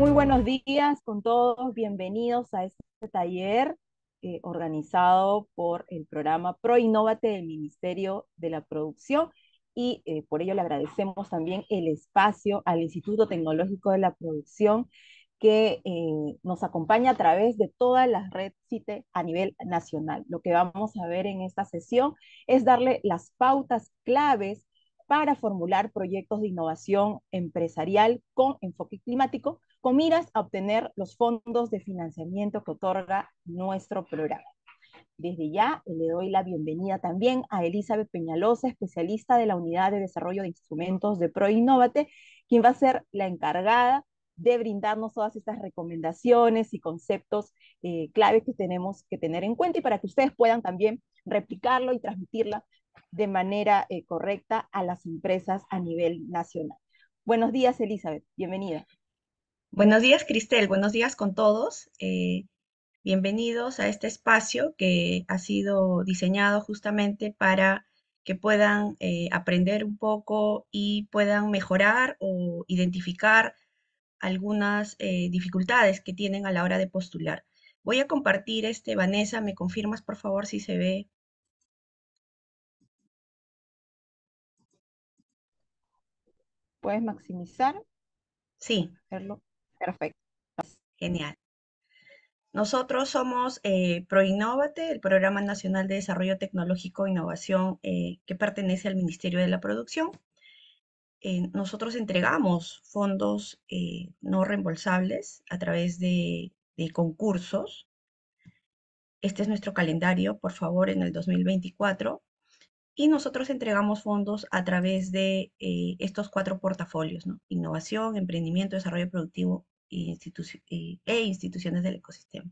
Muy buenos días con todos, bienvenidos a este taller eh, organizado por el programa ProInnovate del Ministerio de la Producción y eh, por ello le agradecemos también el espacio al Instituto Tecnológico de la Producción que eh, nos acompaña a través de todas las redes CITE a nivel nacional. Lo que vamos a ver en esta sesión es darle las pautas claves para formular proyectos de innovación empresarial con enfoque climático, con miras a obtener los fondos de financiamiento que otorga nuestro programa. Desde ya le doy la bienvenida también a Elizabeth Peñalosa, especialista de la Unidad de Desarrollo de Instrumentos de ProInnovate, quien va a ser la encargada de brindarnos todas estas recomendaciones y conceptos eh, claves que tenemos que tener en cuenta y para que ustedes puedan también replicarlo y transmitirla de manera eh, correcta a las empresas a nivel nacional. Buenos días, Elizabeth. Bienvenida. Buenos días, Cristel. Buenos días con todos. Eh, bienvenidos a este espacio que ha sido diseñado justamente para que puedan eh, aprender un poco y puedan mejorar o identificar algunas dificultades que tienen a la hora de postular. Voy a compartir este, Vanessa, ¿me confirmas por favor si se ve ¿Puedes maximizar? Sí. Hacerlo. Perfecto. Genial. Nosotros somos eh, ProInnovate, el Programa Nacional de Desarrollo Tecnológico e Innovación eh, que pertenece al Ministerio de la Producción. Eh, nosotros entregamos fondos eh, no reembolsables a través de, de concursos. Este es nuestro calendario, por favor, en el 2024 y nosotros entregamos fondos a través de eh, estos cuatro portafolios, innovación, emprendimiento, desarrollo productivo e, eh, e, instituciones del ecosistema.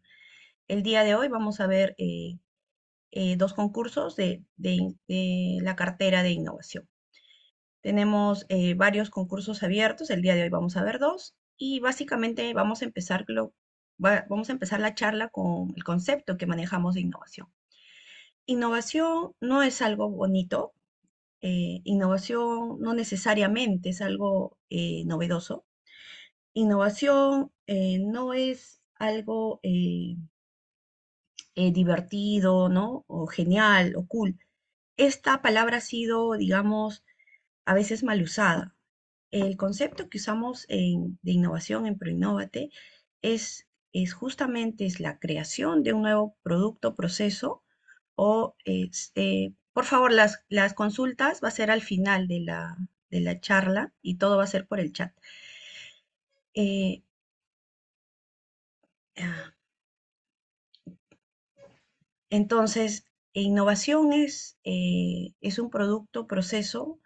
El día de hoy vamos a ver eh, dos concursos de, la cartera de innovación. Tenemos varios concursos abiertos, el día de hoy vamos a ver dos, y básicamente vamos a vamos a empezar la charla con el concepto que manejamos de innovación innovación no es algo bonito, eh, innovación no necesariamente es algo eh, novedoso, innovación eh, no es algo divertido, ¿no? O genial, o cool. Esta palabra ha sido, digamos, a veces mal usada. El concepto que usamos de innovación en Proinnovate es, es justamente es la creación de un nuevo producto, proceso, o este, por favor, las, consultas va a ser al final de la, charla y todo va a ser por el chat. Eh, ah. entonces, innovación es, eh, es, un producto, proceso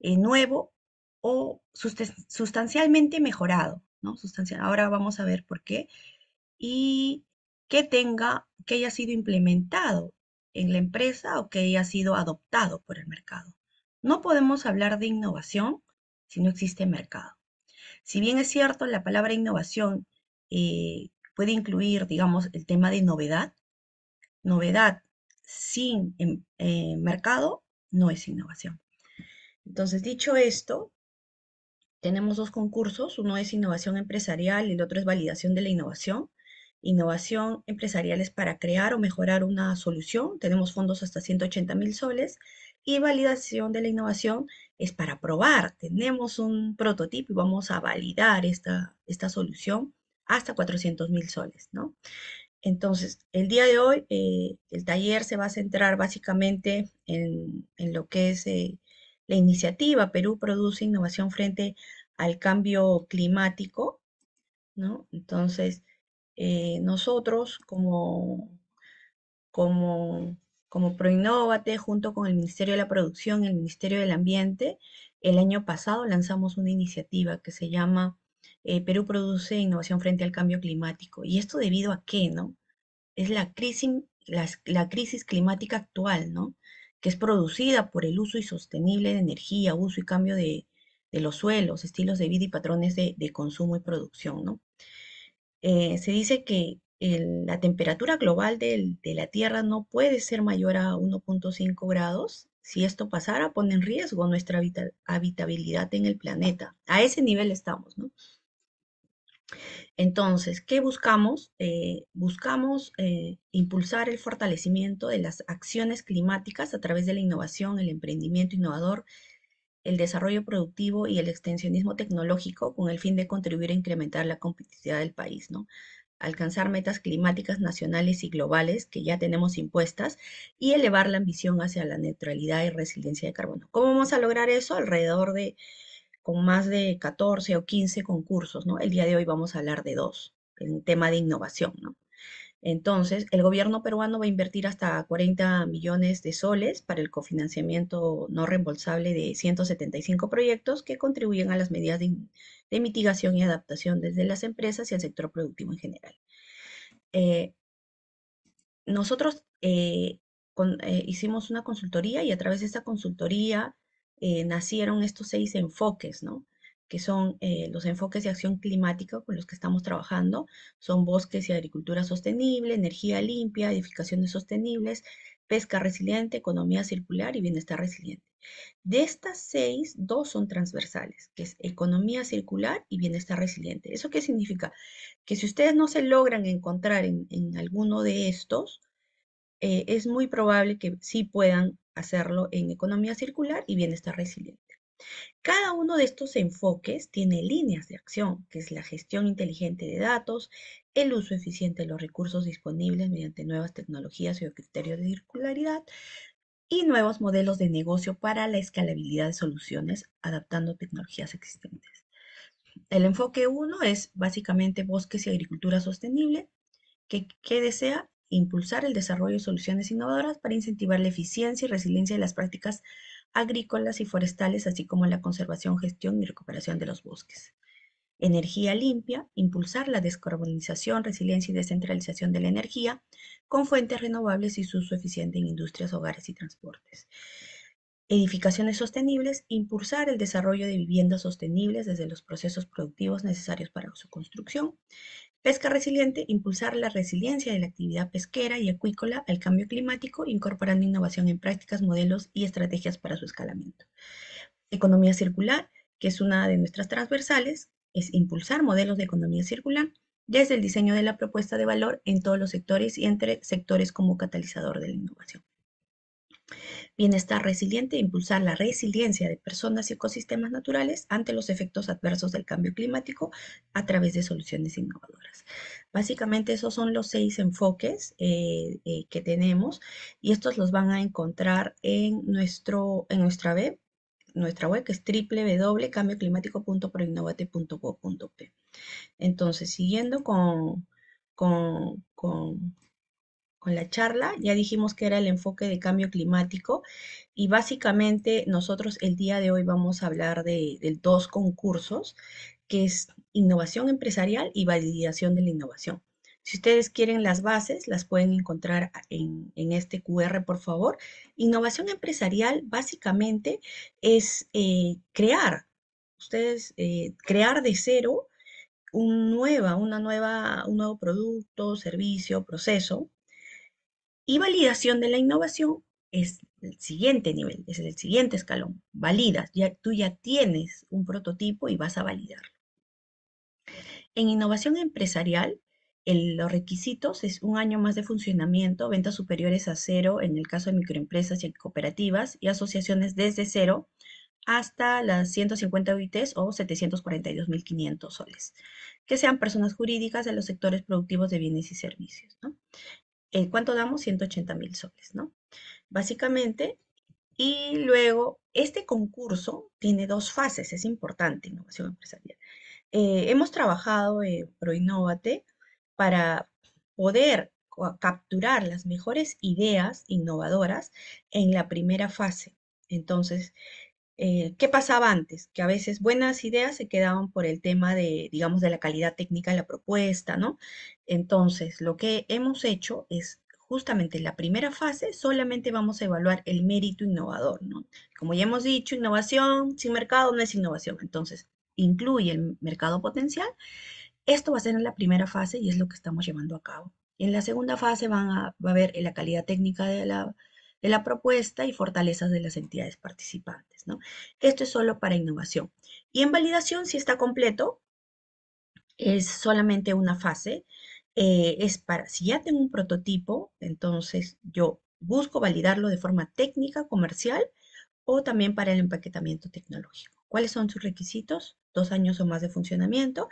eh, nuevo o sustancialmente mejorado. ¿no? Sustancial. Ahora vamos a ver por qué. Y que tenga, que haya sido implementado en la empresa o que haya sido adoptado por el mercado. No podemos hablar de innovación si no existe mercado. Si bien es cierto, la palabra innovación eh, puede incluir, digamos, el tema de novedad. Novedad sin em, eh, mercado no es innovación. Entonces, dicho esto, tenemos dos concursos. Uno es innovación empresarial y el otro es validación de la innovación innovación empresariales para crear o mejorar una solución. Tenemos fondos hasta 180 mil soles. Y validación de la innovación es para probar. Tenemos un prototipo y vamos a validar esta, esta solución hasta 400 mil soles, ¿no? Entonces, el día de hoy, eh, el taller se va a centrar básicamente en, lo que es eh, la iniciativa Perú Produce Innovación frente al cambio climático, ¿no? Entonces, eh, nosotros como, como, como Proinnovate, junto con el Ministerio de la Producción y el Ministerio del Ambiente, el año pasado lanzamos una iniciativa que se llama eh, Perú Produce Innovación frente al Cambio Climático. ¿Y esto debido a qué, no? Es la crisis, la, crisis climática actual, ¿no? que es producida por el uso insostenible de energía, uso y cambio de, los suelos, estilos de vida y patrones de, de, consumo y producción, ¿no? Eh, se dice que la temperatura global de la Tierra no puede ser mayor a 1.5 grados. Si esto pasara, pone en riesgo nuestra habitabilidad en el planeta. A ese nivel estamos, ¿no? Entonces, ¿qué buscamos? Eh, buscamos eh, impulsar el fortalecimiento de las acciones climáticas a través de la innovación, el emprendimiento innovador, el desarrollo productivo y el extensionismo tecnológico con el fin de contribuir a incrementar la competitividad del país, ¿no? alcanzar metas climáticas nacionales y globales que ya tenemos impuestas y elevar la ambición hacia la neutralidad y resiliencia de carbono. ¿Cómo vamos a lograr eso? Alrededor de, con más de 14 o 15 concursos, ¿no? El día de hoy vamos a hablar de dos, en tema de innovación, ¿no? Entonces, el gobierno peruano va a invertir hasta 40 millones de soles para el cofinanciamiento no reembolsable de 175 proyectos que contribuyen a las medidas de, mitigación y adaptación desde las empresas y el sector productivo en general. Eh, nosotros eh, eh, hicimos una consultoría y a través de esta consultoría nacieron estos seis enfoques, ¿no? que son eh, los enfoques de acción climática con los que estamos trabajando, son bosques y agricultura sostenible, energía limpia, edificaciones sostenibles, pesca resiliente, economía circular y bienestar resiliente. De estas seis, dos son transversales, que es economía circular y bienestar resiliente. ¿Eso qué significa? Que si ustedes no se logran encontrar en, alguno de estos, eh, es muy probable que sí puedan hacerlo en economía circular y bienestar resiliente. Cada uno de estos enfoques tiene líneas de acción, que es la gestión inteligente de datos, el uso eficiente de los recursos disponibles mediante nuevas tecnologías y criterios de circularidad y nuevos modelos de negocio para la escalabilidad de soluciones adaptando tecnologías existentes. El enfoque 1 es básicamente bosques y agricultura sostenible, que, desea impulsar el desarrollo de soluciones innovadoras para incentivar la eficiencia y resiliencia de las prácticas agrícolas y forestales, así como la conservación, gestión y recuperación de los bosques. Energía limpia, impulsar la descarbonización, resiliencia y descentralización de la energía con fuentes renovables y su uso eficiente en industrias, hogares y transportes. Edificaciones sostenibles, impulsar el desarrollo de viviendas sostenibles desde los procesos productivos necesarios para su construcción, Pesca resiliente, impulsar la resiliencia de la actividad pesquera y acuícola al cambio climático, incorporando innovación en prácticas, modelos y estrategias para su escalamiento. Economía circular, que es una de nuestras transversales, es impulsar modelos de economía circular desde el diseño de la propuesta de valor en todos los sectores y entre sectores como catalizador de la innovación. Bienestar resiliente, impulsar la resiliencia de personas y ecosistemas naturales ante los efectos adversos del cambio climático a través de soluciones innovadoras. Básicamente esos son los seis enfoques eh, eh, que tenemos y estos los van a encontrar en, nuestro, en nuestra web, nuestra web que es www.cambioclimático.proinnovate.gov.p. Entonces, siguiendo con con la charla. Ya dijimos que era el enfoque de cambio climático y básicamente nosotros el día de hoy vamos a hablar de, dos concursos, que es innovación empresarial y validación de la innovación. Si ustedes quieren las bases, las pueden encontrar en, este QR, por favor. Innovación empresarial básicamente es eh, crear, ustedes eh, crear de cero una nueva, un nuevo producto, servicio, proceso y validación de la innovación es el siguiente nivel, es el siguiente escalón. Validas, ya, tú ya tienes un prototipo y vas a validarlo. En innovación empresarial, los requisitos es un año más de funcionamiento, ventas superiores a cero en el caso de microempresas y cooperativas y asociaciones desde cero hasta las 150 UITs o 742.500 soles, que sean personas jurídicas de los sectores productivos de bienes y servicios. ¿cuánto damos? 180 mil soles, ¿no? Básicamente, y luego, este concurso tiene dos fases, es importante, innovación empresarial. Eh, hemos trabajado en ProInnovate para poder capturar las mejores ideas innovadoras en la primera fase. Entonces, eh, ¿qué pasaba antes? Que a veces buenas ideas se quedaban por el tema de, digamos, de la calidad técnica de la propuesta, ¿no? Entonces, lo que hemos hecho es justamente en la primera fase solamente vamos a evaluar el mérito innovador, ¿no? Como ya hemos dicho, innovación sin mercado no es innovación, entonces incluye el mercado potencial. Esto va a ser en la primera fase y es lo que estamos llevando a cabo. En la segunda fase van a, va a ver la calidad técnica de la de la propuesta y fortalezas de las entidades participantes. ¿no? Esto es solo para innovación. Y en validación, si está completo, es solamente una fase. Eh, es para, si ya tengo un prototipo, entonces yo busco validarlo de forma técnica, comercial o también para el empaquetamiento tecnológico. ¿Cuáles son sus requisitos? Dos años o más de funcionamiento,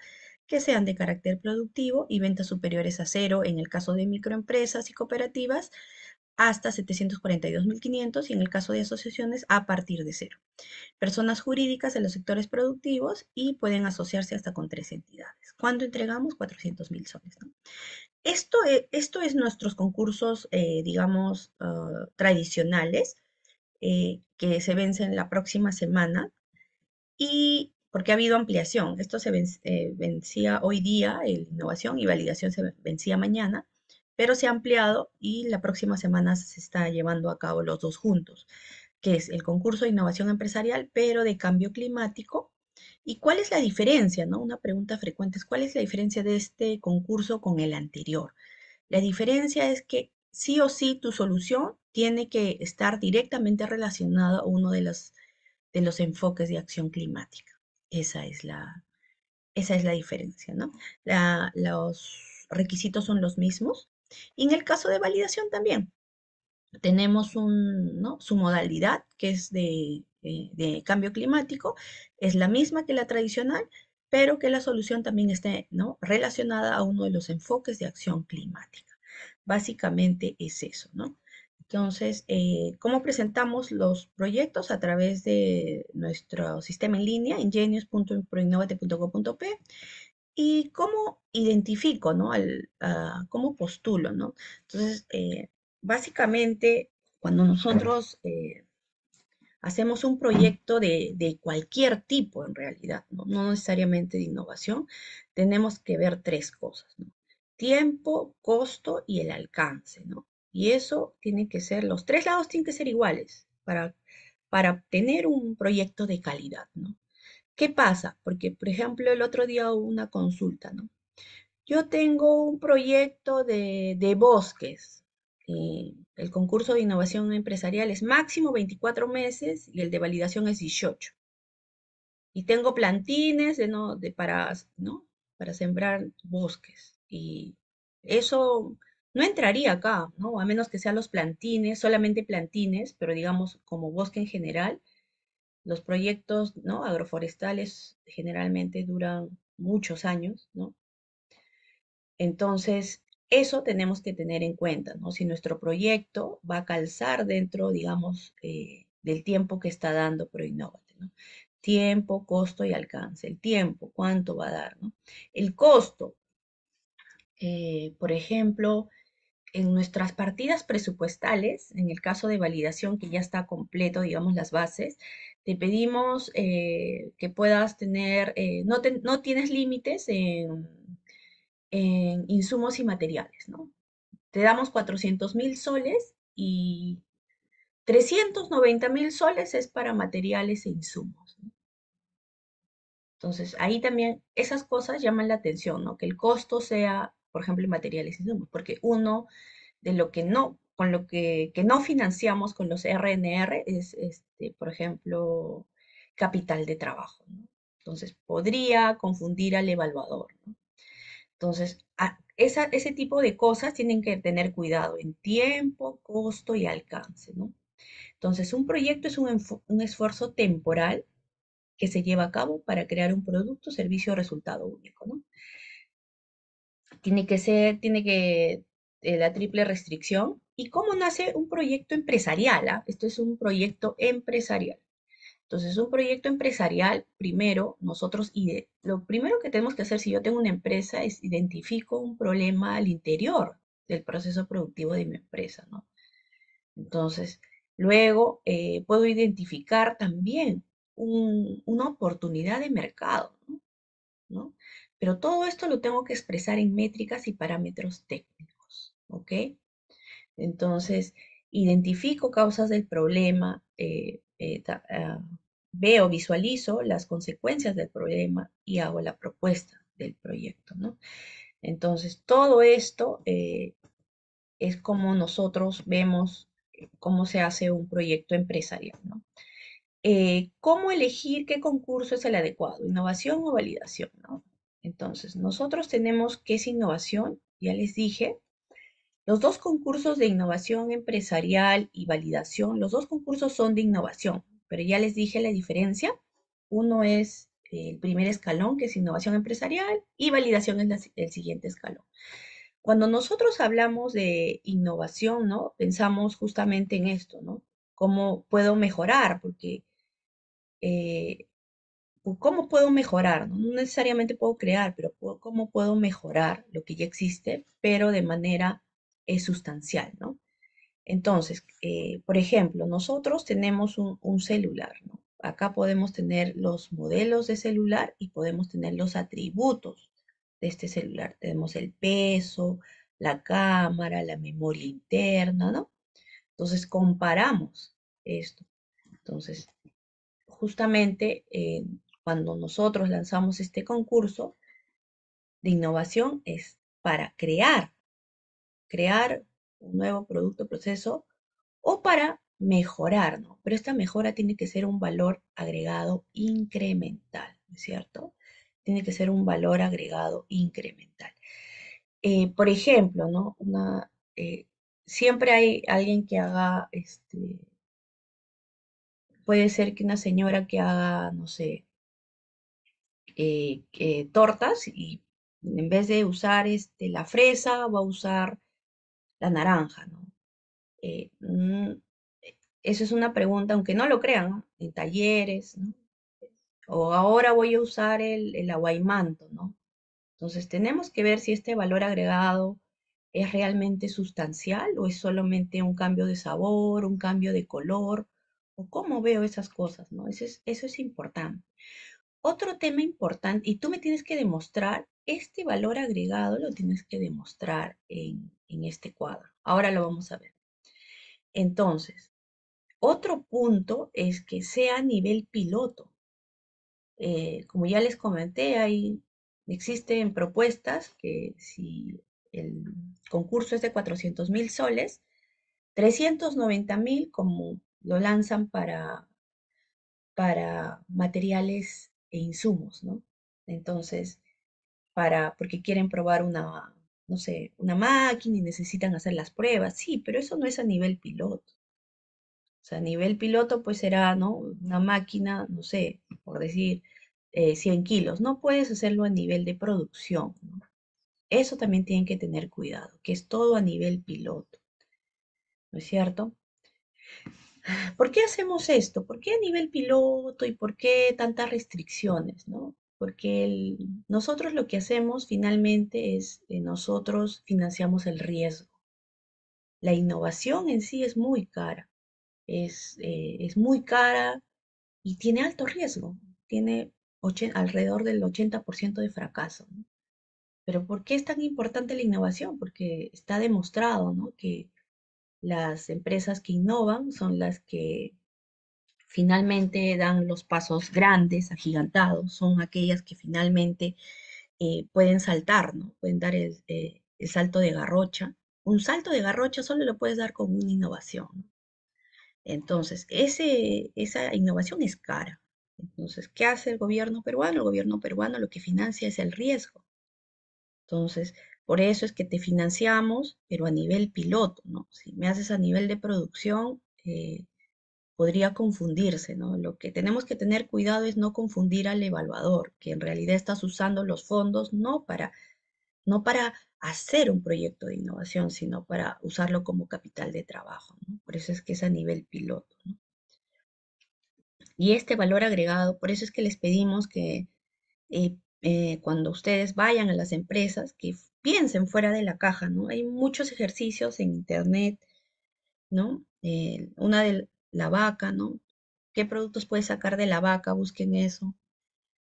que sean de carácter productivo y ventas superiores a cero en el caso de microempresas y cooperativas, hasta 742.500 y en el caso de asociaciones a partir de cero. Personas jurídicas en los sectores productivos y pueden asociarse hasta con tres entidades. ¿Cuándo entregamos? 400.000 soles. Esto, e, esto, es nuestros concursos, eh, digamos, ah, tradicionales eh, que se vencen la próxima semana y porque ha habido ampliación. Esto se eh, vencía hoy día, innovación y validación se vencía mañana pero se ha ampliado y la próxima semana se está llevando a cabo los dos juntos, que es el concurso de innovación empresarial, pero de cambio climático. ¿Y cuál es la diferencia? ¿no? Una pregunta frecuente es, ¿cuál es la diferencia de este concurso con el anterior? La diferencia es que sí o sí tu solución tiene que estar directamente relacionada a uno de los, de los enfoques de acción climática. Esa es la, esa es la diferencia, ¿no? los requisitos son los mismos, y en el caso de validación también, tenemos un, su modalidad, que es eh, de, cambio climático, es la misma que la tradicional, pero que la solución también esté ¿no? relacionada a uno de los enfoques de acción climática. Básicamente es eso, ¿no? Entonces, eh, ¿cómo presentamos los proyectos? A través de nuestro sistema en línea, ingenios.proinnovate.go.p y cómo identifico, ¿no? Ah, cómo postulo, ¿no? Entonces, eh, básicamente, cuando nosotros eh, hacemos un proyecto de, cualquier tipo, en realidad, ¿no? necesariamente de innovación, tenemos que ver tres cosas, ¿no? Tiempo, costo y el alcance, ¿no? Y eso tiene que ser, los tres lados tienen que ser iguales para, para tener un proyecto de calidad, ¿no? ¿Qué pasa? Porque, por ejemplo, el otro día hubo una consulta, ¿no? Yo tengo un proyecto de, bosques. Eh, el concurso de innovación empresarial es máximo 24 meses y el de validación es 18. Y tengo plantines no, de, para, ¿no? para sembrar bosques. Y eso no entraría acá, ¿no? A menos que sean los plantines, solamente plantines, pero digamos como bosque en general, los proyectos ¿no? agroforestales generalmente duran muchos años, ¿no? Entonces, eso tenemos que tener en cuenta, ¿no? Si nuestro proyecto va a calzar dentro, digamos, eh, del tiempo que está dando Proinnovate, ¿no? Tiempo, costo y alcance. El tiempo, cuánto va a dar, ¿no? El costo, eh, por ejemplo, en nuestras partidas presupuestales, en el caso de validación que ya está completo, digamos, las bases, te pedimos eh, que puedas tener, eh, no, no, tienes límites en, insumos y materiales, ¿no? Te damos 400 mil soles y 390 mil soles es para materiales e insumos. Entonces, ahí también esas cosas llaman la atención, ¿no? Que el costo sea, por ejemplo, en materiales e insumos, porque uno de lo que no con lo que, no financiamos con los RNR es, este, por ejemplo, capital de trabajo. Entonces, podría confundir al evaluador. Entonces, ese tipo de cosas tienen que tener cuidado en tiempo, costo y alcance. Entonces, un proyecto es un, esfuerzo temporal que se lleva a cabo para crear un producto, servicio o resultado único. Tiene que ser, tiene que eh, la triple restricción y cómo nace un proyecto empresarial. ¿ah? Esto es un proyecto empresarial. Entonces, un proyecto empresarial, primero, nosotros, lo primero que tenemos que hacer si yo tengo una empresa es identifico un problema al interior del proceso productivo de mi empresa, ¿no? Entonces, luego eh, puedo identificar también una oportunidad de mercado, ¿no? Pero todo esto lo tengo que expresar en métricas y parámetros técnicos. ¿ok? Entonces, identifico causas del problema, eh, eh, ah, veo, visualizo las consecuencias del problema y hago la propuesta del proyecto, ¿no? Entonces, todo esto eh, es como nosotros vemos cómo se hace un proyecto empresarial, ¿no? ¿Cómo elegir qué concurso es el adecuado? ¿Innovación o validación? ¿no? Entonces, nosotros tenemos que es innovación, ya les dije, los dos concursos de innovación empresarial y validación, los dos concursos son de innovación, pero ya les dije la diferencia. Uno es el primer escalón, que es innovación empresarial, y validación es el siguiente escalón. Cuando nosotros hablamos de innovación, ¿no? Pensamos justamente en esto, ¿no? ¿Cómo puedo mejorar? Porque, eh, ¿cómo puedo mejorar? No necesariamente puedo crear, pero ¿cómo puedo mejorar lo que ya existe, pero de manera es sustancial, ¿no? Entonces, eh, por ejemplo, nosotros tenemos un, celular, ¿no? Acá podemos tener los modelos de celular y podemos tener los atributos de este celular. Tenemos el peso, la cámara, la memoria interna, ¿no? Entonces comparamos esto. Entonces, justamente eh, cuando nosotros lanzamos este concurso de innovación es para crear crear un nuevo producto, proceso o para mejorar, ¿no? Pero esta mejora tiene que ser un valor agregado incremental, ¿no es cierto? Tiene que ser un valor agregado incremental. Eh, por ejemplo, ¿no? Eh, siempre hay alguien que haga, este, puede ser que una señora que haga, no sé, eh, tortas y en vez de usar este, la fresa, va a usar la naranja, ¿no? Eh, mm, eh, esa eso es una pregunta, aunque no lo crean, en talleres, ¿no? O ahora voy a usar el, el manto, ¿no? Entonces tenemos que ver si este valor agregado es realmente sustancial o es solamente un cambio de sabor, un cambio de color, o cómo veo esas cosas, ¿no? eso es importante. Otro tema importante, y tú me tienes que demostrar, este valor agregado lo tienes que demostrar en, en este cuadro. Ahora lo vamos a ver. Entonces, otro punto es que sea a nivel piloto. Eh, como ya les comenté, hay, existen propuestas que si el concurso es de 400 mil soles, 390 mil como lo lanzan para, para materiales e insumos, ¿no? Entonces, para, porque quieren probar una, no sé, una máquina y necesitan hacer las pruebas. Sí, pero eso no es a nivel piloto. O sea, a nivel piloto, pues será, ¿no? Una máquina, no sé, por decir, 100 eh, kilos. No puedes hacerlo a nivel de producción. Eso también tienen que tener cuidado, que es todo a nivel piloto. ¿No es cierto? ¿Por qué hacemos esto? ¿Por qué a nivel piloto y por qué tantas restricciones? ¿no? porque nosotros lo que hacemos finalmente es eh, nosotros financiamos el riesgo. La innovación en sí es muy cara, es, eh, es muy cara y tiene alto riesgo, tiene alrededor del 80% de fracaso. Pero ¿por qué es tan importante la innovación? Porque está demostrado que las empresas que innovan son las que finalmente dan los pasos grandes, agigantados, son aquellas que finalmente eh, pueden saltar, ¿no? Pueden dar eh, el, salto de garrocha. Un salto de garrocha solo lo puedes dar con una innovación. Entonces, ese, esa innovación es cara. Entonces, ¿qué hace el gobierno peruano? El gobierno peruano lo que financia es el riesgo. Entonces, por eso es que te financiamos, pero a nivel piloto, ¿no? Si me haces a nivel de producción, eh, podría confundirse, ¿no? Lo que tenemos que tener cuidado es no confundir al evaluador, que en realidad estás usando los fondos no para, no para hacer un proyecto de innovación, sino para usarlo como capital de trabajo. ¿no? Por eso es que es a nivel piloto. ¿no? Y este valor agregado, por eso es que les pedimos que eh, eh, cuando ustedes vayan a las empresas, que piensen fuera de la caja, ¿no? Hay muchos ejercicios en Internet, ¿no? Eh, una de, la vaca, ¿no? ¿Qué productos puedes sacar de la vaca? Busquen eso.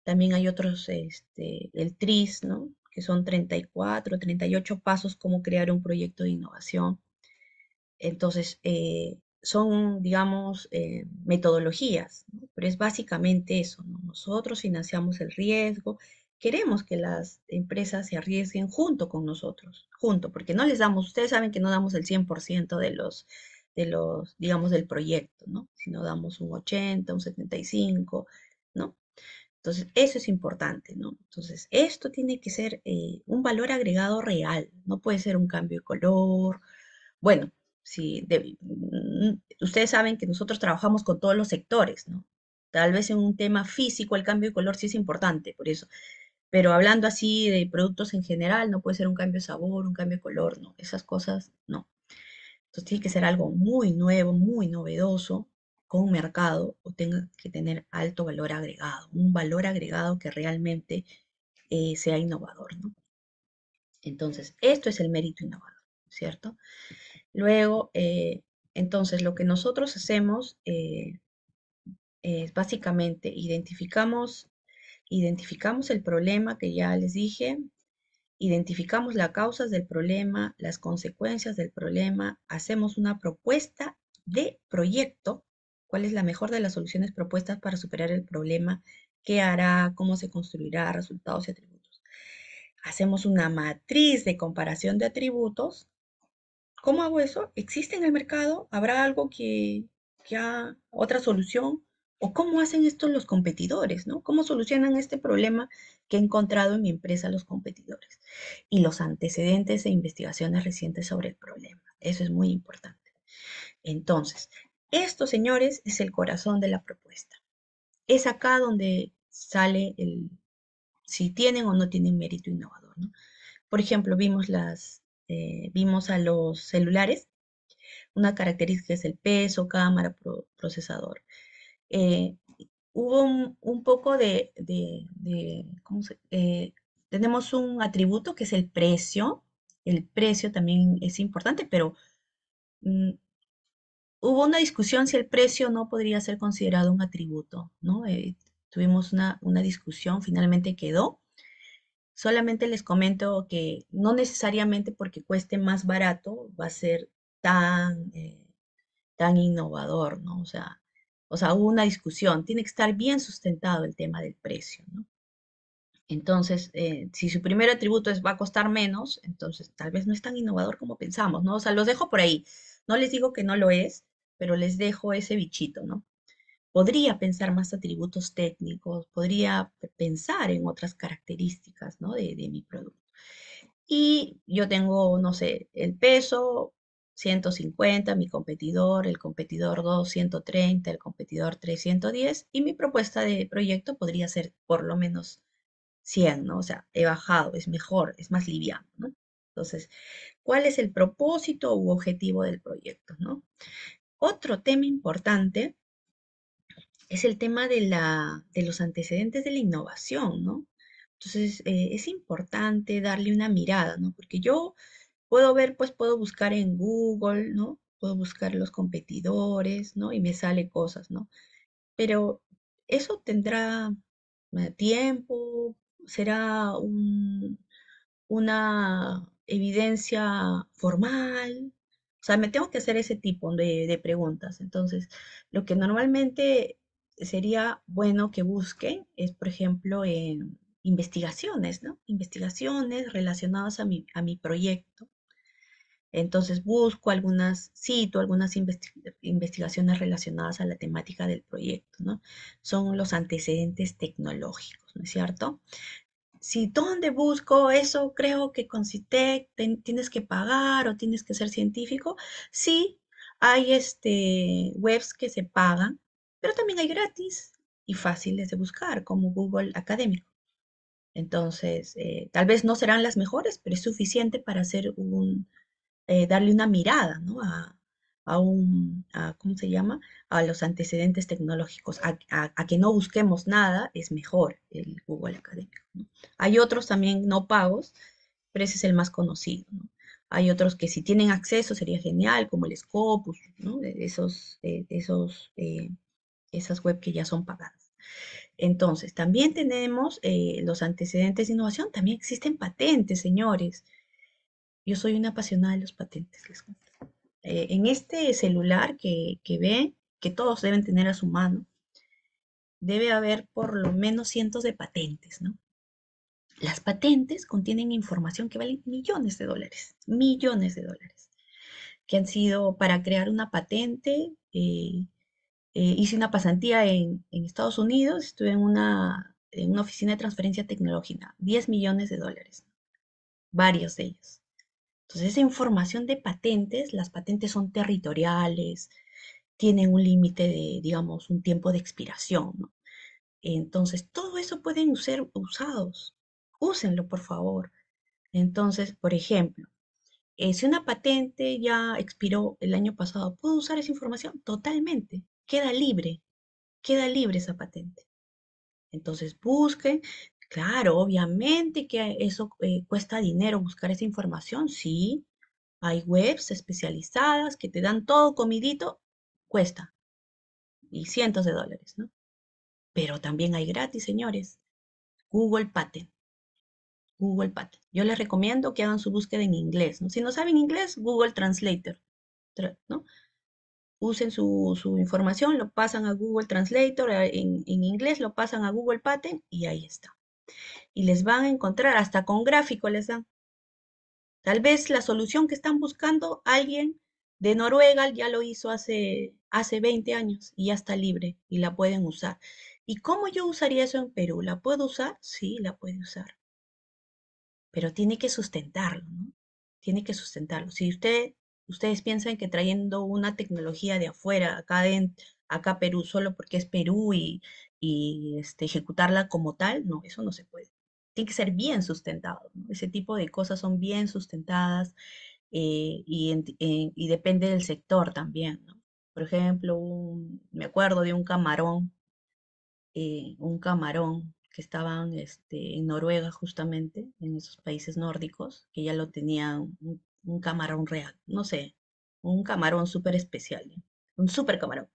También hay otros, este, el TRIS, ¿no? Que son 34, 38 pasos cómo crear un proyecto de innovación. Entonces, eh, son, digamos, eh, metodologías, ¿no? pero es básicamente eso. ¿no? Nosotros financiamos el riesgo, queremos que las empresas se arriesguen junto con nosotros, junto, porque no les damos, ustedes saben que no damos el 100% de los de los, digamos, del proyecto, ¿no? Si no damos un 80, un 75, ¿no? Entonces, eso es importante, ¿no? Entonces, esto tiene que ser eh, un valor agregado real, no puede ser un cambio de color. Bueno, si mm, ustedes saben que nosotros trabajamos con todos los sectores, ¿no? Tal vez en un tema físico el cambio de color sí es importante, por eso. Pero hablando así de productos en general, no puede ser un cambio de sabor, un cambio de color, no. Esas cosas no. Entonces tiene que ser algo muy nuevo, muy novedoso con mercado o tenga que tener alto valor agregado, un valor agregado que realmente eh, sea innovador. ¿no? Entonces, esto es el mérito innovador, ¿cierto? Luego, eh, entonces, lo que nosotros hacemos eh, es básicamente identificamos, identificamos el problema que ya les dije, identificamos las causas del problema, las consecuencias del problema, hacemos una propuesta de proyecto, cuál es la mejor de las soluciones propuestas para superar el problema, qué hará, cómo se construirá, resultados y atributos. Hacemos una matriz de comparación de atributos. ¿Cómo hago eso? ¿Existe en el mercado? ¿Habrá algo que, que otra solución? ¿O cómo hacen esto los competidores? ¿no? ¿Cómo solucionan este problema que he encontrado en mi empresa los competidores? Y los antecedentes e investigaciones recientes sobre el problema. Eso es muy importante. Entonces, esto, señores, es el corazón de la propuesta. Es acá donde sale el si tienen o no tienen mérito innovador. Por ejemplo, vimos, las, eh, vimos a los celulares. Una característica es el peso, cámara, procesador. Eh, hubo un, poco de, eh, tenemos un atributo que es el precio, el precio también es importante, pero mm, hubo una discusión si el precio no podría ser considerado un atributo, ¿no? Eh, tuvimos una, una, discusión, finalmente quedó. Solamente les comento que no necesariamente porque cueste más barato va a ser tan, tan innovador, ¿no? O sea, o sea, hubo una discusión, tiene que estar bien sustentado el tema del precio, ¿no? Entonces, eh, si su primer atributo es va a costar menos, entonces tal vez no es tan innovador como pensamos, ¿no? O sea, los dejo por ahí. No les digo que no lo es, pero les dejo ese bichito, ¿no? Podría pensar más atributos técnicos, podría pensar en otras características, ¿no? de mi producto. Y yo tengo, no sé, el peso, 150, mi competidor, el competidor 2, 130, el competidor 3, 110 y mi propuesta de proyecto podría ser por lo menos 100, ¿no? O sea, he bajado, es mejor, es más liviano, ¿no? Entonces, ¿cuál es el propósito u objetivo del proyecto, ¿no? Otro tema importante es el tema de, la, de los antecedentes de la innovación, ¿no? Entonces, eh, es importante darle una mirada, ¿no? Porque yo puedo ver, pues puedo buscar en Google, ¿no? Puedo buscar los competidores, ¿no? Y me sale cosas, ¿no? Pero eso tendrá eh, tiempo, será una evidencia formal. O sea, me tengo que hacer ese tipo de, preguntas. Entonces, lo que normalmente sería bueno que busquen es, por ejemplo, en investigaciones, ¿no? Investigaciones relacionadas a mi, a mi proyecto. Entonces busco algunas, cito algunas investigaciones relacionadas a la temática del proyecto, ¿no? Son los antecedentes tecnológicos, ¿no es cierto? Si dónde busco eso, creo que con CITEC tienes que pagar o tienes que ser científico. Sí, hay este, webs que se pagan, pero también hay gratis y fáciles de buscar, como Google Académico. Entonces, eh, tal vez no serán las mejores, pero es suficiente para hacer un, eh, darle una mirada a, un, ¿cómo se llama? A los antecedentes tecnológicos, a, que no busquemos nada, es mejor el Google Académico. Hay otros también no pagos, pero ese es el más conocido. Hay otros que si tienen acceso sería genial, como el Scopus, e, esos, e, esos, eh, esas web que ya son pagadas. Entonces, también tenemos eh, los antecedentes de innovación, también existen patentes, señores. Yo soy una apasionada de los patentes, les cuento. Eh, en este celular que, ve, que todos deben tener a su mano, debe haber por lo menos cientos de patentes, ¿no? Las patentes contienen información que vale millones de dólares, millones de dólares, que han sido para crear una patente. Eh, eh, hice una pasantía en, Estados Unidos, estuve en en una oficina de transferencia tecnológica, 10 millones de dólares, varios de ellos. Entonces, esa información de patentes, las patentes son territoriales, tienen un límite de, digamos, un tiempo de expiración. Entonces, todo eso pueden ser usados. Úsenlo, por favor. Entonces, por ejemplo, eh, si una patente ya expiró el año pasado, ¿puedo usar esa información? Totalmente. Queda libre. Queda libre esa patente. Entonces, busquen Claro, obviamente que eso eh, cuesta dinero buscar esa información, sí. Hay webs especializadas que te dan todo comidito, cuesta. Y cientos de dólares, ¿no? Pero también hay gratis, señores. Google Patent. Google Patent. Yo les recomiendo que hagan su búsqueda en inglés, ¿no? Si no saben inglés, Google Translator, ¿no? usen su, información, lo pasan a Google Translator, en, inglés lo pasan a Google Patent y ahí está. Y les van a encontrar, hasta con gráfico les dan. Tal vez la solución que están buscando, alguien de Noruega ya lo hizo hace, hace 20 años y ya está libre y la pueden usar. ¿Y cómo yo usaría eso en Perú? ¿La puedo usar? Sí, la puede usar. Pero tiene que sustentarlo, ¿no? Tiene que sustentarlo. Si usted, ustedes piensan que trayendo una tecnología de afuera, acá, en, acá Perú, solo porque es Perú y, y este, ejecutarla como tal, no, eso no se puede. Tiene que ser bien sustentado. Ese tipo de cosas son bien sustentadas eh, y, depende del sector también. Por ejemplo, me acuerdo de un camarón, eh, un camarón que estaba este, en Noruega justamente, en esos países nórdicos, que ya lo tenían un, camarón real, no sé, un camarón súper especial, un súper camarón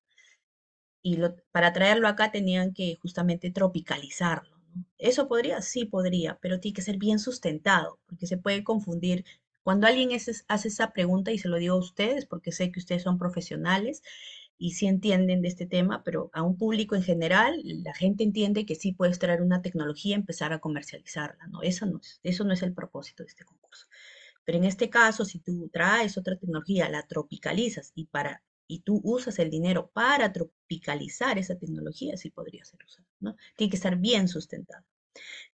y para traerlo acá tenían que justamente tropicalizarlo. ¿Eso podría? Sí, podría, pero tiene que ser bien sustentado, porque se puede confundir. Cuando alguien hace esa pregunta, y se lo digo a ustedes, porque sé que ustedes son profesionales y sí entienden de este tema, pero a un público en general, la gente entiende que sí puedes traer una tecnología y empezar a comercializarla. ¿no? Eso, no eso no es el propósito de este concurso. Pero en este caso, si tú traes otra tecnología, la tropicalizas y para y tú usas el dinero para tropicalizar esa tecnología, sí podría ser usado, ¿no? Tiene que estar bien sustentado.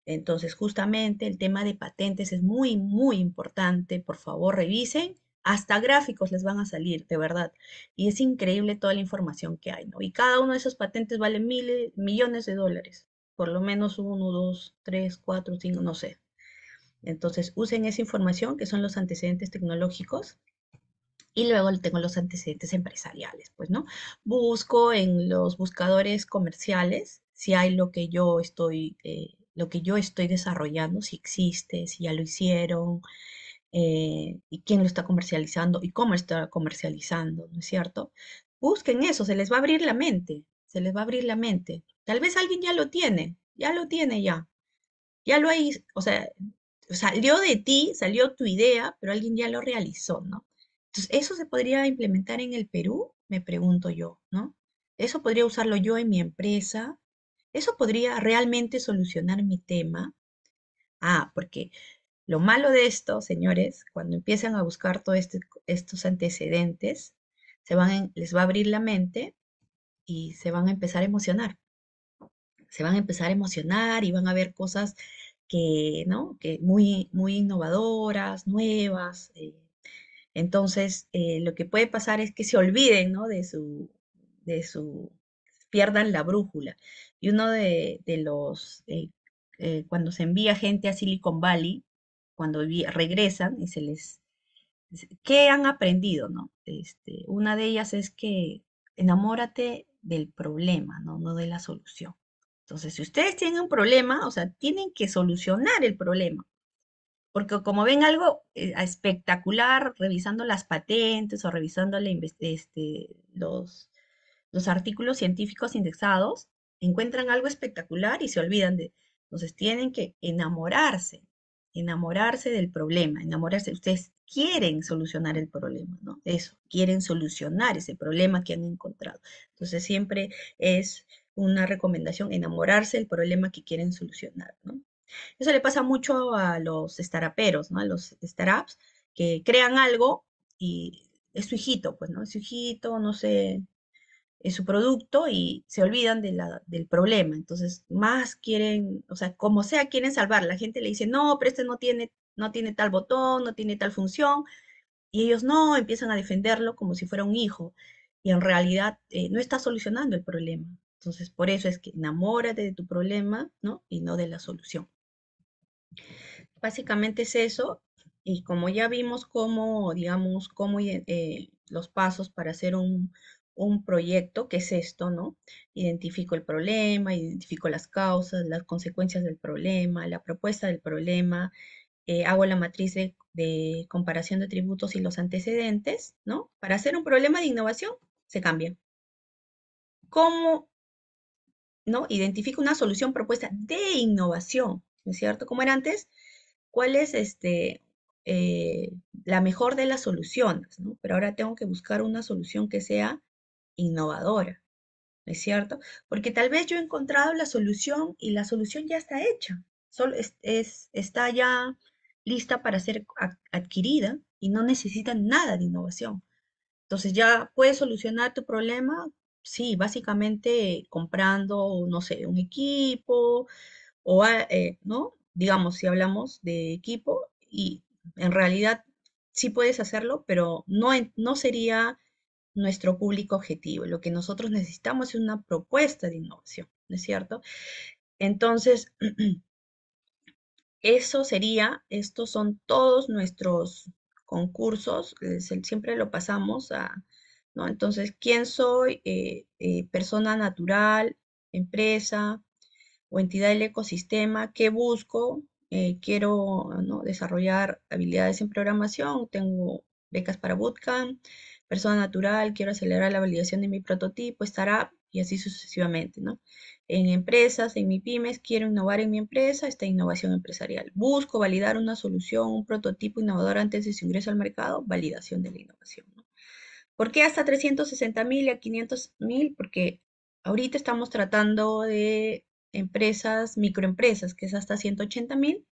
Entonces, justamente el tema de patentes es muy, muy importante. Por favor, revisen. Hasta gráficos les van a salir, de verdad. Y es increíble toda la información que hay, ¿no? Y cada uno de esos patentes vale miles, millones de dólares. Por lo menos uno, dos, tres, cuatro, cinco, no sé. Entonces, usen esa información, que son los antecedentes tecnológicos, y luego tengo los antecedentes empresariales, pues, ¿no? Busco en los buscadores comerciales si hay lo que yo estoy, eh, lo que yo estoy desarrollando, si existe, si ya lo hicieron, eh, y quién lo está comercializando y cómo está comercializando, ¿no es cierto? Busquen eso, se les va a abrir la mente, se les va a abrir la mente. Tal vez alguien ya lo tiene, ya lo tiene ya. Ya lo hay, o sea, salió de ti, salió tu idea, pero alguien ya lo realizó, ¿no? Entonces, ¿eso se podría implementar en el Perú? Me pregunto yo, ¿no? ¿Eso podría usarlo yo en mi empresa? ¿Eso podría realmente solucionar mi tema? Ah, porque lo malo de esto, señores, cuando empiezan a buscar todos este, estos antecedentes, se van les va a abrir la mente y se van a empezar a emocionar. Se van a empezar a emocionar y van a ver cosas que, ¿no? Que muy, muy innovadoras, nuevas. Eh, entonces, eh, lo que puede pasar es que se olviden, ¿no? De su, de su, pierdan la brújula. Y uno de, los, eh, eh, cuando se envía gente a Silicon Valley, cuando regresan y se les, ¿qué han aprendido, no? Este, una de ellas es que enamórate del problema, ¿no? No de la solución. Entonces, si ustedes tienen un problema, o sea, tienen que solucionar el problema porque como ven algo eh, espectacular, revisando las patentes o revisando este, los, los artículos científicos indexados, encuentran algo espectacular y se olvidan de... Entonces tienen que enamorarse, enamorarse del problema, enamorarse. Ustedes quieren solucionar el problema, ¿no? Eso, quieren solucionar ese problema que han encontrado. Entonces siempre es una recomendación enamorarse del problema que quieren solucionar, ¿no? Eso le pasa mucho a los startuperos, ¿no? A los startups que crean algo y es su hijito, pues, ¿no? Es su hijito, no sé, es su producto y se olvidan del problema. Entonces, más quieren, o sea, como sea, quieren salvar. La gente le dice, no, pero este no tiene, no tiene tal botón, no tiene tal función. Y ellos no, empiezan a defenderlo como si fuera un hijo. Y en realidad eh, no está solucionando el problema. Entonces, por eso es que enamórate de tu problema, ¿no? Y no de la solución. Básicamente es eso, y como ya vimos cómo, digamos, cómo eh, los pasos para hacer un, proyecto, que es esto, ¿no? Identifico el problema, identifico las causas, las consecuencias del problema, la propuesta del problema, eh, hago la matriz de, comparación de atributos y los antecedentes, ¿no? Para hacer un problema de innovación, se cambia. ¿Cómo, no? Identifico una solución propuesta de innovación, ¿no es cierto? Como era antes, ¿cuál es este, eh, la mejor de las soluciones? Pero ahora tengo que buscar una solución que sea innovadora, ¿no es cierto? Porque tal vez yo he encontrado la solución y la solución ya está hecha, solo es, está ya lista para ser adquirida y no necesita nada de innovación. Entonces ya puedes solucionar tu problema, sí, básicamente comprando, no sé, un equipo, o ah, eh, ¿no? Digamos, si hablamos de equipo, y en realidad sí puedes hacerlo, pero no, no sería nuestro público objetivo. Lo que nosotros necesitamos es una propuesta de innovación, ¿no es cierto? Entonces, eso sería, estos son todos nuestros concursos, eh, siempre lo pasamos a, ¿no? Entonces, ¿quién soy? Eh, persona natural, empresa, o entidad del ecosistema que busco. Eh, quiero desarrollar habilidades en programación, tengo becas para bootcamp, persona natural, quiero acelerar la validación de mi prototipo, startup y así sucesivamente, ¿no? En empresas, en mi pymes, quiero innovar en mi empresa, esta innovación empresarial. Busco validar una solución, un prototipo innovador antes de su ingreso al mercado, validación de la innovación. ¿Por qué hasta 360 mil y a 500 mil? Porque ahorita estamos tratando de empresas, microempresas, que es hasta 180 mil.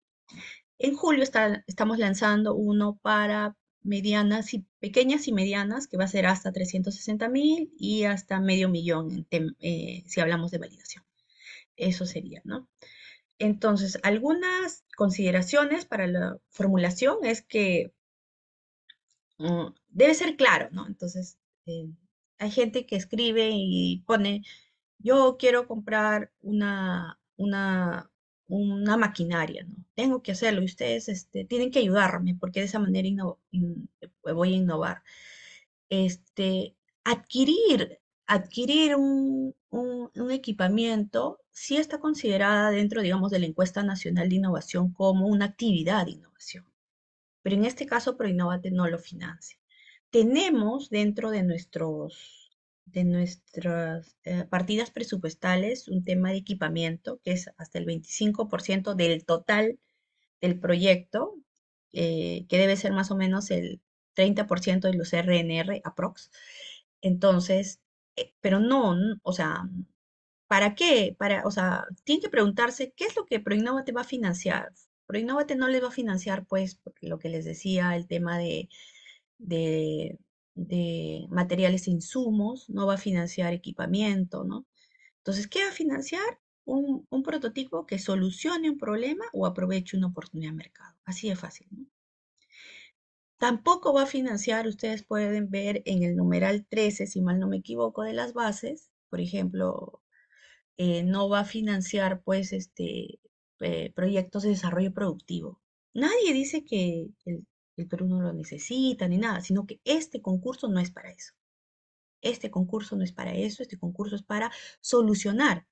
En julio está, estamos lanzando uno para medianas y pequeñas y medianas, que va a ser hasta 360 mil y hasta medio millón eh, si hablamos de validación. Eso sería, ¿no? Entonces, algunas consideraciones para la formulación es que mm, debe ser claro, ¿no? Entonces, eh, hay gente que escribe y pone yo quiero comprar una, una, una maquinaria, ¿no? Tengo que hacerlo y ustedes este, tienen que ayudarme porque de esa manera voy a innovar. Este, adquirir, adquirir un, un, equipamiento sí está considerada dentro, digamos, de la encuesta nacional de innovación como una actividad de innovación. Pero en este caso, ProInnovate no lo financia. Tenemos dentro de nuestros de nuestras eh, partidas presupuestales un tema de equipamiento, que es hasta el 25% del total del proyecto, eh, que debe ser más o menos el 30% de los RNR aprox. Entonces, eh, pero no, o sea, ¿para qué? Para, o sea, tiene que preguntarse qué es lo que Proinnovate va a financiar. Proinnovate no les va a financiar, pues, lo que les decía, el tema de de materiales e insumos, no va a financiar equipamiento, ¿no? Entonces, ¿qué va a financiar? Un, prototipo que solucione un problema o aproveche una oportunidad de mercado. Así de fácil, ¿no? Tampoco va a financiar, ustedes pueden ver en el numeral 13, si mal no me equivoco, de las bases, por ejemplo, eh, no va a financiar pues este, eh, proyectos de desarrollo productivo. Nadie dice que el el Perú no lo necesita ni nada, sino que este concurso no es para eso. Este concurso no es para eso, este concurso es para solucionar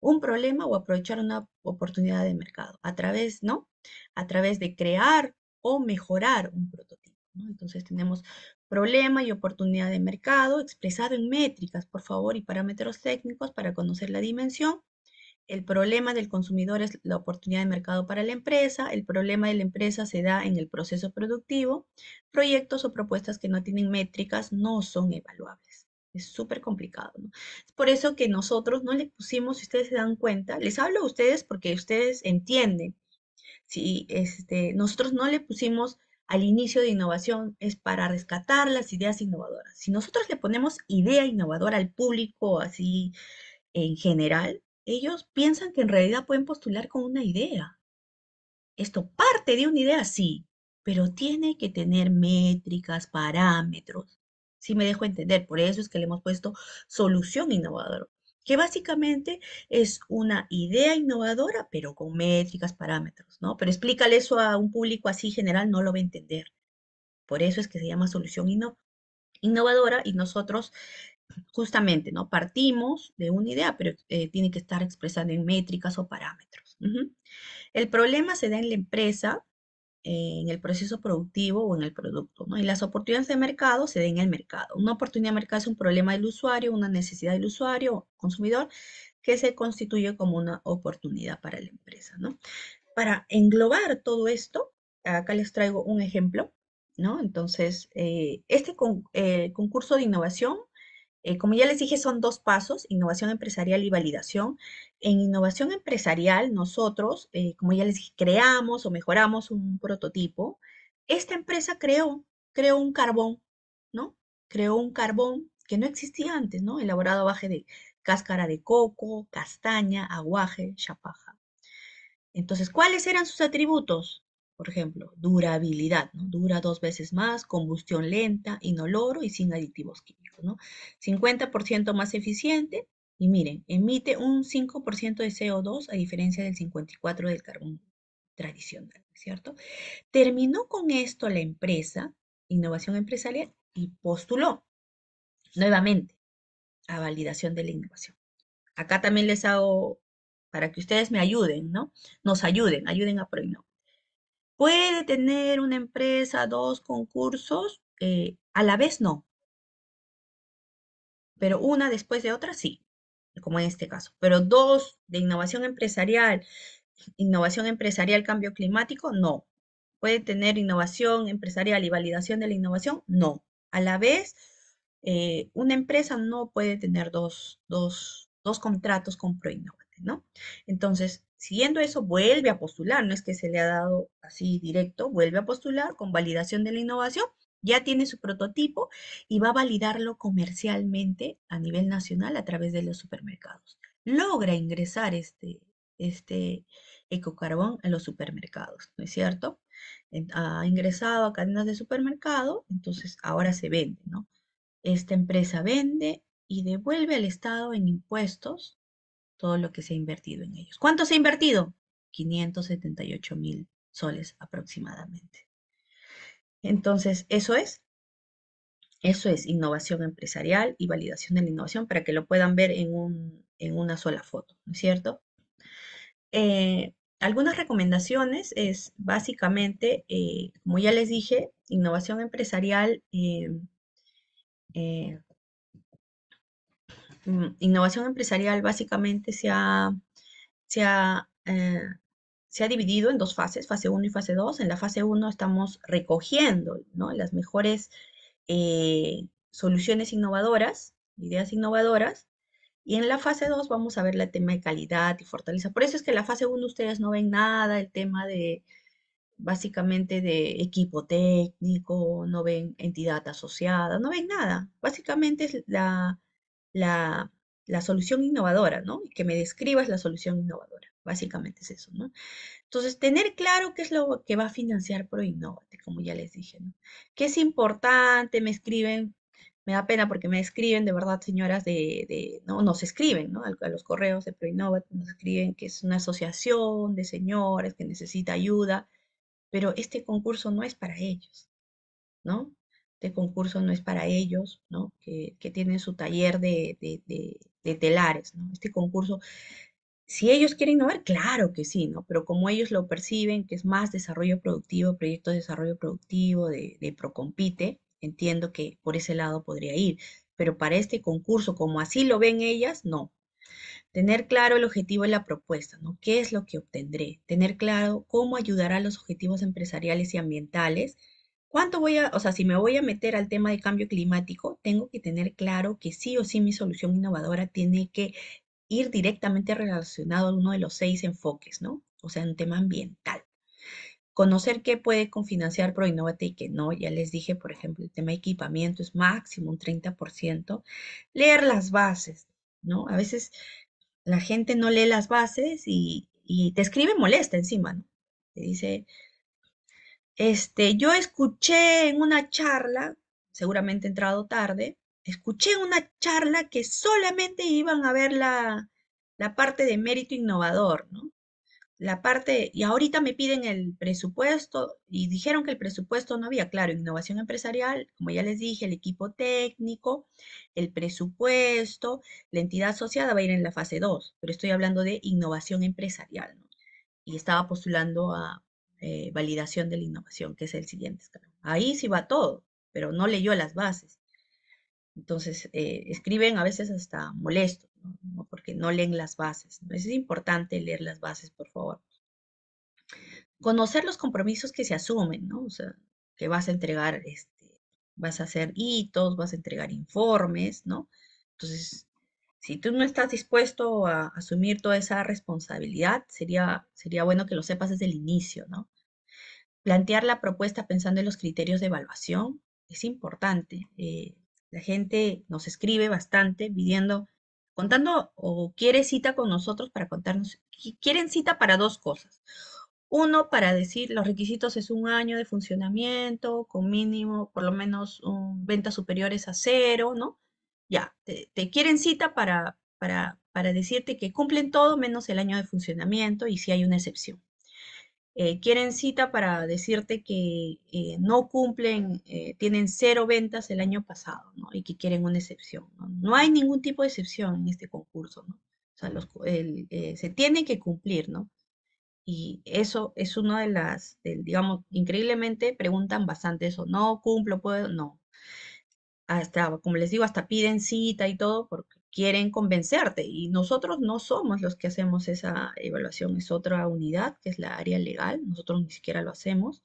un problema o aprovechar una oportunidad de mercado a través, ¿no? A través de crear o mejorar un prototipo. Entonces tenemos problema y oportunidad de mercado expresado en métricas, por favor, y parámetros técnicos para conocer la dimensión el problema del consumidor es la oportunidad de mercado para la empresa, el problema de la empresa se da en el proceso productivo, proyectos o propuestas que no tienen métricas no son evaluables. Es súper complicado. por eso que nosotros no le pusimos, si ustedes se dan cuenta, les hablo a ustedes porque ustedes entienden. Si este, nosotros no le pusimos al inicio de innovación es para rescatar las ideas innovadoras. Si nosotros le ponemos idea innovadora al público así en general, ellos piensan que en realidad pueden postular con una idea. Esto parte de una idea, sí, pero tiene que tener métricas, parámetros. Si me dejo entender, por eso es que le hemos puesto solución innovadora, que básicamente es una idea innovadora, pero con métricas, parámetros, ¿no? Pero explícale eso a un público así general, no lo va a entender. Por eso es que se llama solución innovadora y nosotros justamente, ¿no? Partimos de una idea, pero eh, tiene que estar expresada en métricas o parámetros. El problema se da en la empresa, en el proceso productivo o en el producto, ¿no? Y las oportunidades de mercado se dan en el mercado. Una oportunidad de mercado es un problema del usuario, una necesidad del usuario, consumidor, que se constituye como una oportunidad para la empresa, ¿no? Para englobar todo esto, acá les traigo un ejemplo, ¿no? Entonces, eh, este eh, concurso de innovación eh, como ya les dije, son dos pasos, innovación empresarial y validación. En innovación empresarial, nosotros, eh, como ya les dije, creamos o mejoramos un prototipo. Esta empresa creó, creó un carbón, ¿no? Creó un carbón que no existía antes, ¿no? Elaborado a de cáscara de coco, castaña, aguaje, chapaja. Entonces, ¿cuáles eran sus atributos? Por ejemplo, durabilidad, ¿no? Dura dos veces más, combustión lenta, inoloro y sin aditivos químicos, ¿no? 50% más eficiente y miren, emite un 5% de CO2 a diferencia del 54% del carbón tradicional, ¿cierto? Terminó con esto la empresa, innovación empresarial, y postuló nuevamente a validación de la innovación. Acá también les hago para que ustedes me ayuden, ¿no? Nos ayuden, ayuden a Proinnova. ¿Puede tener una empresa dos concursos? Eh, a la vez no. Pero una después de otra sí, como en este caso. Pero dos de innovación empresarial, innovación empresarial, cambio climático, no. ¿Puede tener innovación empresarial y validación de la innovación? No. A la vez, eh, una empresa no puede tener dos, dos, dos contratos con ProInnovate, ¿no? Entonces, Siguiendo eso, vuelve a postular, no es que se le ha dado así directo, vuelve a postular con validación de la innovación, ya tiene su prototipo y va a validarlo comercialmente a nivel nacional a través de los supermercados. Logra ingresar este, este ecocarbón a los supermercados, ¿no es cierto? Ha ingresado a cadenas de supermercado, entonces ahora se vende, ¿no? Esta empresa vende y devuelve al Estado en impuestos todo lo que se ha invertido en ellos. ¿Cuánto se ha invertido? 578 mil soles aproximadamente. Entonces, eso es. Eso es innovación empresarial y validación de la innovación para que lo puedan ver en, una sola foto, ¿no es cierto? Eh, algunas recomendaciones es básicamente, eh, como ya les dije, innovación empresarial eh, Mm, innovación empresarial básicamente se ha, se ha, eh, dividido en dos fases, fase 1 y fase 2. En la fase 1 estamos recogiendo las mejores eh, soluciones innovadoras, ideas innovadoras, y en la fase 2 vamos a ver el tema de calidad y fortaleza. Por eso es que en la fase 1 ustedes no ven nada, el tema de básicamente de equipo técnico, no ven entidad asociada, no ven nada. Básicamente es la, la, la solución innovadora, ¿no? Y Que me describas la solución innovadora. Básicamente es eso, ¿no? Entonces, tener claro qué es lo que va a financiar ProInnovate, como ya les dije, ¿no? Que es importante, me escriben, me da pena porque me escriben, de verdad, señoras, de, ¿no? Nos escriben, ¿no? A, los correos de ProInnovate, nos escriben que es una asociación de señores que necesita ayuda, pero este concurso no es para ellos, ¿no? Este concurso no es para ellos, ¿no? Que, tienen su taller de, telares, ¿no? Este concurso, si ellos quieren innovar, claro que sí, ¿no? Pero como ellos lo perciben, que es más desarrollo productivo, proyecto de desarrollo productivo, de, Procompite, entiendo que por ese lado podría ir. Pero para este concurso, como así lo ven ellas, no. Tener claro el objetivo de la propuesta, ¿no? ¿Qué es lo que obtendré? Tener claro cómo ayudará a los objetivos empresariales y ambientales ¿Cuánto voy a, o sea, si me voy a meter al tema de cambio climático, tengo que tener claro que sí o sí mi solución innovadora tiene que ir directamente relacionado a uno de los seis enfoques, ¿no? O sea, un tema ambiental. Conocer qué puede confinanciar ProInnovate y qué no. Ya les dije, por ejemplo, el tema de equipamiento es máximo un 30%. Leer las bases, ¿no? A veces la gente no lee las bases y, y te escribe molesta encima, ¿no? Te dice, este, yo escuché en una charla, seguramente he entrado tarde, escuché en una charla que solamente iban a ver la, la parte de mérito innovador, ¿no? La parte, y ahorita me piden el presupuesto y dijeron que el presupuesto no había, claro, innovación empresarial, como ya les dije, el equipo técnico, el presupuesto, la entidad asociada va a ir en la fase 2, pero estoy hablando de innovación empresarial, ¿no? Y estaba postulando a, eh, validación de la innovación, que es el siguiente escalón. Ahí sí va todo, pero no leyó las bases. Entonces, eh, escriben a veces hasta molesto, porque no leen las bases. Es importante leer las bases, por favor. Conocer los compromisos que se asumen, ¿no? O sea, que vas a entregar, este, vas a hacer hitos, vas a entregar informes, ¿no? Entonces, si tú no estás dispuesto a asumir toda esa responsabilidad, sería, sería bueno que lo sepas desde el inicio, ¿no? Plantear la propuesta pensando en los criterios de evaluación es importante. Eh, la gente nos escribe bastante pidiendo, contando o quiere cita con nosotros para contarnos, quieren cita para dos cosas. Uno, para decir los requisitos es un año de funcionamiento, con mínimo, por lo menos ventas superiores a cero, ¿no? ya, te, quieren cita para, para, decirte que cumplen todo menos el año de funcionamiento y si hay una excepción. Eh, quieren cita para decirte que eh, no cumplen, eh, tienen cero ventas el año pasado, Y que quieren una excepción, ¿no? hay ningún tipo de excepción en este concurso, O sea, se tiene que cumplir, ¿no? Y eso es una de las, digamos, increíblemente preguntan bastante eso, no cumplo, puedo, no hasta, como les digo, hasta piden cita y todo porque quieren convencerte. Y nosotros no somos los que hacemos esa evaluación, es otra unidad que es la área legal, nosotros ni siquiera lo hacemos,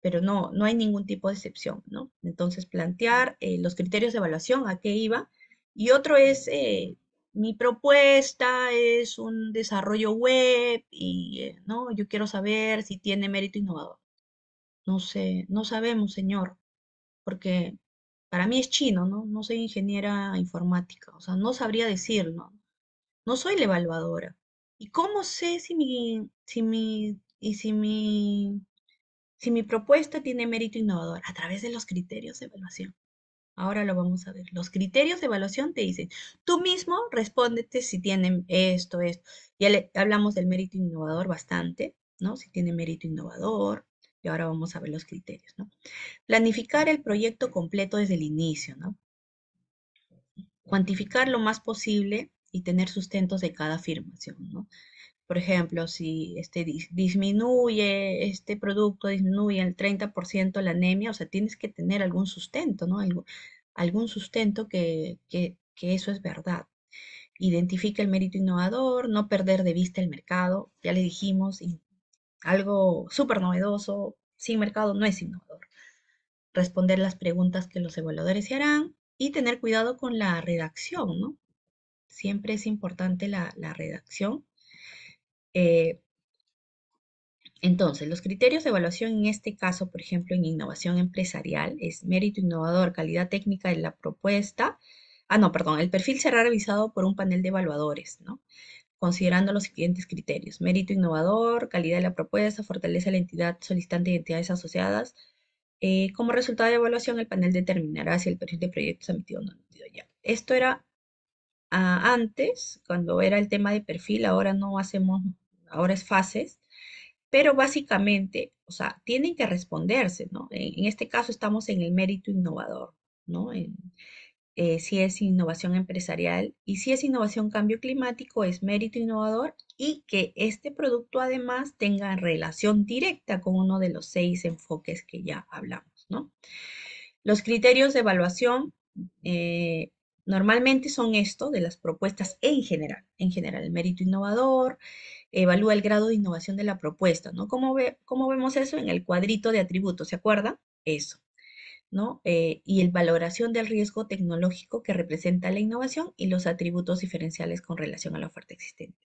pero no, no hay ningún tipo de excepción, ¿no? Entonces, plantear eh, los criterios de evaluación, a qué iba. Y otro es, eh, mi propuesta es un desarrollo web y, eh, ¿no? Yo quiero saber si tiene mérito innovador. No sé, no sabemos, señor, porque para mí es chino, ¿no? No soy ingeniera informática, o sea, no sabría decirlo. No soy la evaluadora. ¿Y cómo sé si mi, si y si si mi propuesta tiene mérito innovador? A través de los criterios de evaluación. Ahora lo vamos a ver. Los criterios de evaluación te dicen, tú mismo respóndete si tienen esto, esto. Ya hablamos del mérito innovador bastante, ¿no? Si tiene mérito innovador, y ahora vamos a ver los criterios, ¿no? Planificar el proyecto completo desde el inicio, ¿no? Cuantificar lo más posible y tener sustentos de cada afirmación, ¿no? Por ejemplo, si este disminuye este producto, disminuye el 30% la anemia, o sea, tienes que tener algún sustento, ¿no? algún sustento que, eso es verdad identifica el mérito innovador, no perder de vista el mercado, ya le dijimos, algo súper novedoso, sin mercado no es innovador. Responder las preguntas que los evaluadores se harán y tener cuidado con la redacción, ¿no? Siempre es importante la, redacción. Eh, entonces, los criterios de evaluación en este caso, por ejemplo, en innovación empresarial, es mérito innovador, calidad técnica de la propuesta. Ah, no, perdón, el perfil será revisado por un panel de evaluadores, ¿no? considerando los siguientes criterios. Mérito innovador, calidad de la propuesta, fortaleza de la entidad solicitante de entidades asociadas. Eh, como resultado de evaluación, el panel determinará si el perfil de proyecto se ha emitido o no ya. Esto era ah, antes, cuando era el tema de perfil, ahora no hacemos, ahora es fases, pero básicamente, o sea, tienen que responderse, ¿no? En, en este caso estamos en el mérito innovador, ¿no? En, eh, si es innovación empresarial y si es innovación cambio climático, es mérito innovador y que este producto además tenga relación directa con uno de los seis enfoques que ya hablamos, ¿no? Los criterios de evaluación eh, normalmente son esto de las propuestas en general, en general, el mérito innovador, evalúa el grado de innovación de la propuesta, ¿no? ¿Cómo, vemos eso en el cuadrito de atributos? ¿Se acuerda? Eso. Eh, y el valoración del riesgo tecnológico que representa la innovación y los atributos diferenciales con relación a la oferta existente.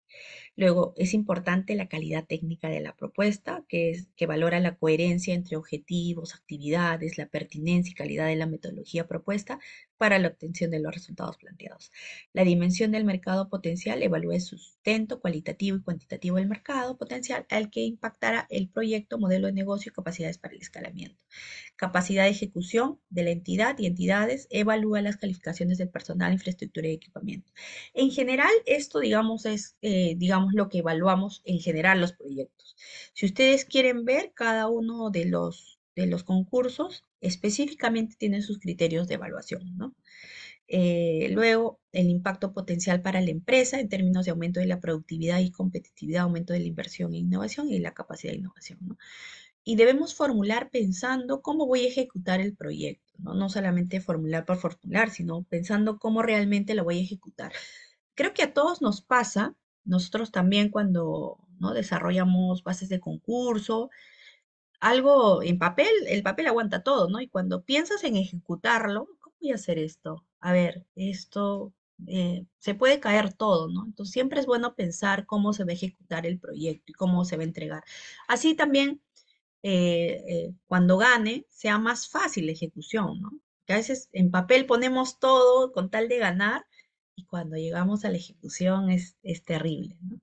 Luego, es importante la calidad técnica de la propuesta, que, es, que valora la coherencia entre objetivos, actividades, la pertinencia y calidad de la metodología propuesta para la obtención de los resultados planteados. La dimensión del mercado potencial evalúa el sustento cualitativo y cuantitativo del mercado potencial al que impactará el proyecto, modelo de negocio y capacidades para el escalamiento. Capacidad de ejecución de la entidad y entidades evalúa las calificaciones del personal, infraestructura y equipamiento. En general, esto, digamos, es eh, digamos, lo que evaluamos en general los proyectos. Si ustedes quieren ver cada uno de los de los concursos específicamente tienen sus criterios de evaluación, ¿no? Eh, luego, el impacto potencial para la empresa en términos de aumento de la productividad y competitividad, aumento de la inversión e innovación y la capacidad de innovación. Y debemos formular pensando cómo voy a ejecutar el proyecto, ¿no? solamente formular por formular, sino pensando cómo realmente lo voy a ejecutar. Creo que a todos nos pasa, nosotros también cuando ¿no? desarrollamos bases de concurso, algo en papel, el papel aguanta todo, ¿no? Y cuando piensas en ejecutarlo, ¿cómo voy a hacer esto? A ver, esto eh, se puede caer todo, ¿no? Entonces siempre es bueno pensar cómo se va a ejecutar el proyecto y cómo se va a entregar. Así también, eh, eh, cuando gane, sea más fácil la ejecución, ¿no? Que a veces en papel ponemos todo con tal de ganar y cuando llegamos a la ejecución es, es terrible, ¿no?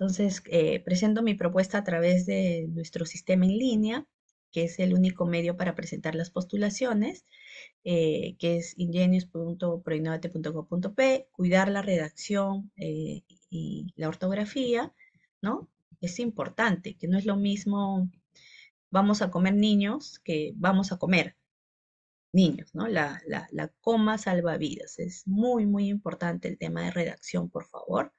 Entonces, eh, presento mi propuesta a través de nuestro sistema en línea, que es el único medio para presentar las postulaciones, eh, que es ingenius.proinnovate.co.p, cuidar la redacción eh, y la ortografía, ¿no? Es importante, que no es lo mismo vamos a comer niños que vamos a comer niños, ¿no? La, la coma salva vidas. Es muy, muy importante el tema de redacción, por favor.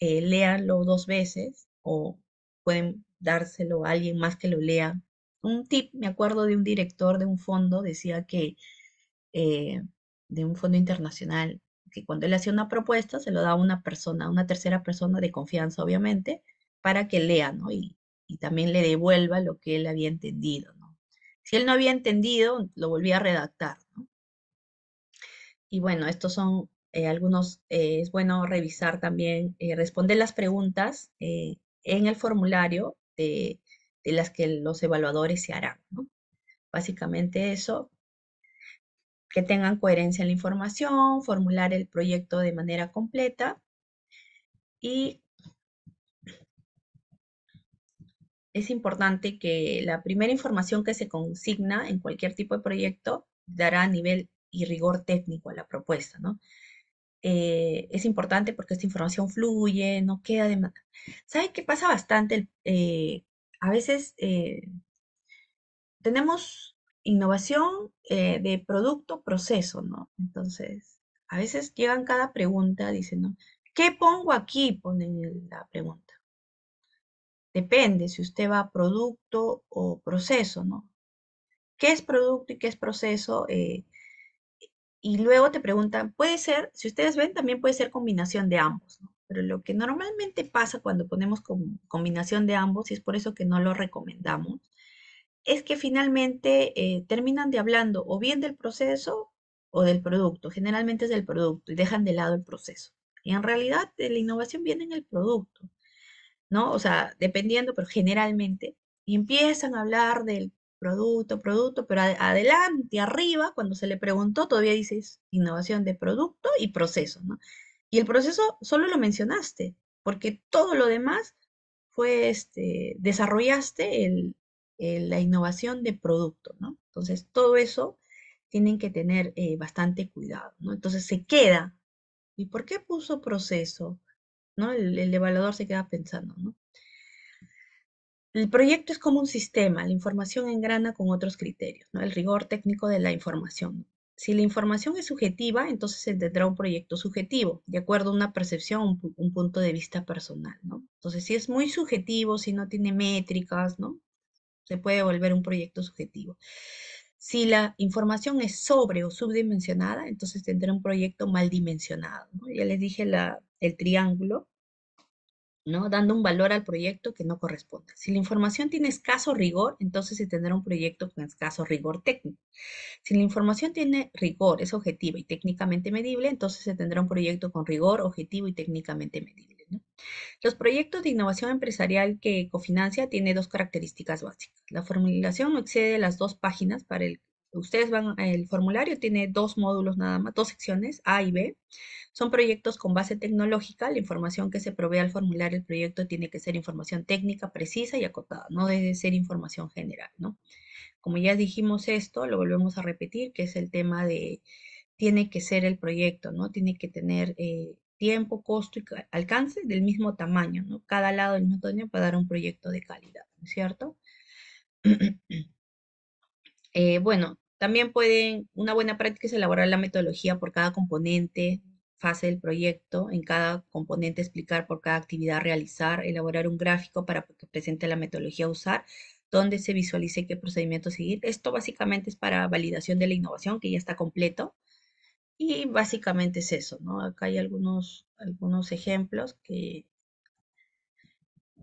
Eh, Leanlo dos veces o pueden dárselo a alguien más que lo lea. Un tip, me acuerdo de un director de un fondo, decía que, eh, de un fondo internacional, que cuando él hacía una propuesta se lo daba a una persona, a una tercera persona de confianza, obviamente, para que lea, ¿no? Y, y también le devuelva lo que él había entendido, ¿no? Si él no había entendido, lo volvía a redactar, ¿no? Y bueno, estos son eh, algunos eh, es bueno revisar también, eh, responder las preguntas en el formulario de, las que los evaluadores se harán. ¿no? Básicamente eso, que tengan coherencia en la información, formular el proyecto de manera completa y es importante que la primera información que se consigna en cualquier tipo de proyecto dará nivel y rigor técnico a la propuesta, ¿no? Eh, es importante porque esta información fluye, no queda de... ¿Sabe qué pasa bastante? Eh, a veces eh, tenemos innovación de producto, proceso, ¿no? Entonces, a veces llegan cada pregunta, dicen, ¿no? ¿Qué pongo aquí? Ponen la pregunta. Depende si usted va a producto o proceso, ¿no? ¿Qué es producto y qué es proceso? y luego te preguntan, puede ser, si ustedes ven, también puede ser combinación de ambos, ¿no? pero lo que normalmente pasa cuando ponemos combinación de ambos, y es por eso que no lo recomendamos, es que finalmente eh, terminan de hablando o bien del proceso o del producto, generalmente es del producto y dejan de lado el proceso. Y en realidad eh, la innovación viene en el producto, ¿no? O sea, dependiendo, pero generalmente, y empiezan a hablar del producto, producto, pero adelante, arriba, cuando se le preguntó, todavía dices innovación de producto y proceso, ¿no? Y el proceso solo lo mencionaste, porque todo lo demás fue, este, desarrollaste el, la innovación de producto, ¿no? Entonces, todo eso tienen que tener eh, bastante cuidado, ¿no? Entonces, se queda. ¿Y por qué puso proceso? ¿No? El, el evaluador se queda pensando, ¿no? El proyecto es como un sistema, la información engrana con otros criterios, ¿no? el rigor técnico de la información. Si la información es subjetiva, entonces se tendrá un proyecto subjetivo, de acuerdo a una percepción, un, punto de vista personal. ¿no? Entonces, si es muy subjetivo, si no tiene métricas, ¿no? se puede volver un proyecto subjetivo. Si la información es sobre o subdimensionada, entonces tendrá un proyecto mal dimensionado. Ya les dije el triángulo, ¿no? dando un valor al proyecto que no corresponde. Si la información tiene escaso rigor, entonces se tendrá un proyecto con escaso rigor técnico. Si la información tiene rigor, es objetiva y técnicamente medible, entonces se tendrá un proyecto con rigor, objetivo y técnicamente medible. Los proyectos de innovación empresarial que cofinancia tiene dos características básicas. La formulación no excede las dos páginas para el ustedes van, el formulario tiene dos módulos nada más, dos secciones, A y B. Son proyectos con base tecnológica. La información que se provee al formulario del proyecto tiene que ser información técnica, precisa y acotada, no debe ser información general, ¿no? Como ya dijimos esto, lo volvemos a repetir, que es el tema de tiene que ser el proyecto, ¿no? Tiene que tener eh, tiempo, costo y alcance del mismo tamaño, ¿no? Cada lado del mismo tamaño para dar un proyecto de calidad, ¿no es cierto? Eh, bueno, también pueden, una buena práctica es elaborar la metodología por cada componente, fase del proyecto, en cada componente explicar por cada actividad realizar, elaborar un gráfico para que presente la metodología a usar, donde se visualice qué procedimiento seguir. Esto básicamente es para validación de la innovación, que ya está completo. Y básicamente es eso, ¿no? Acá hay algunos, algunos ejemplos que,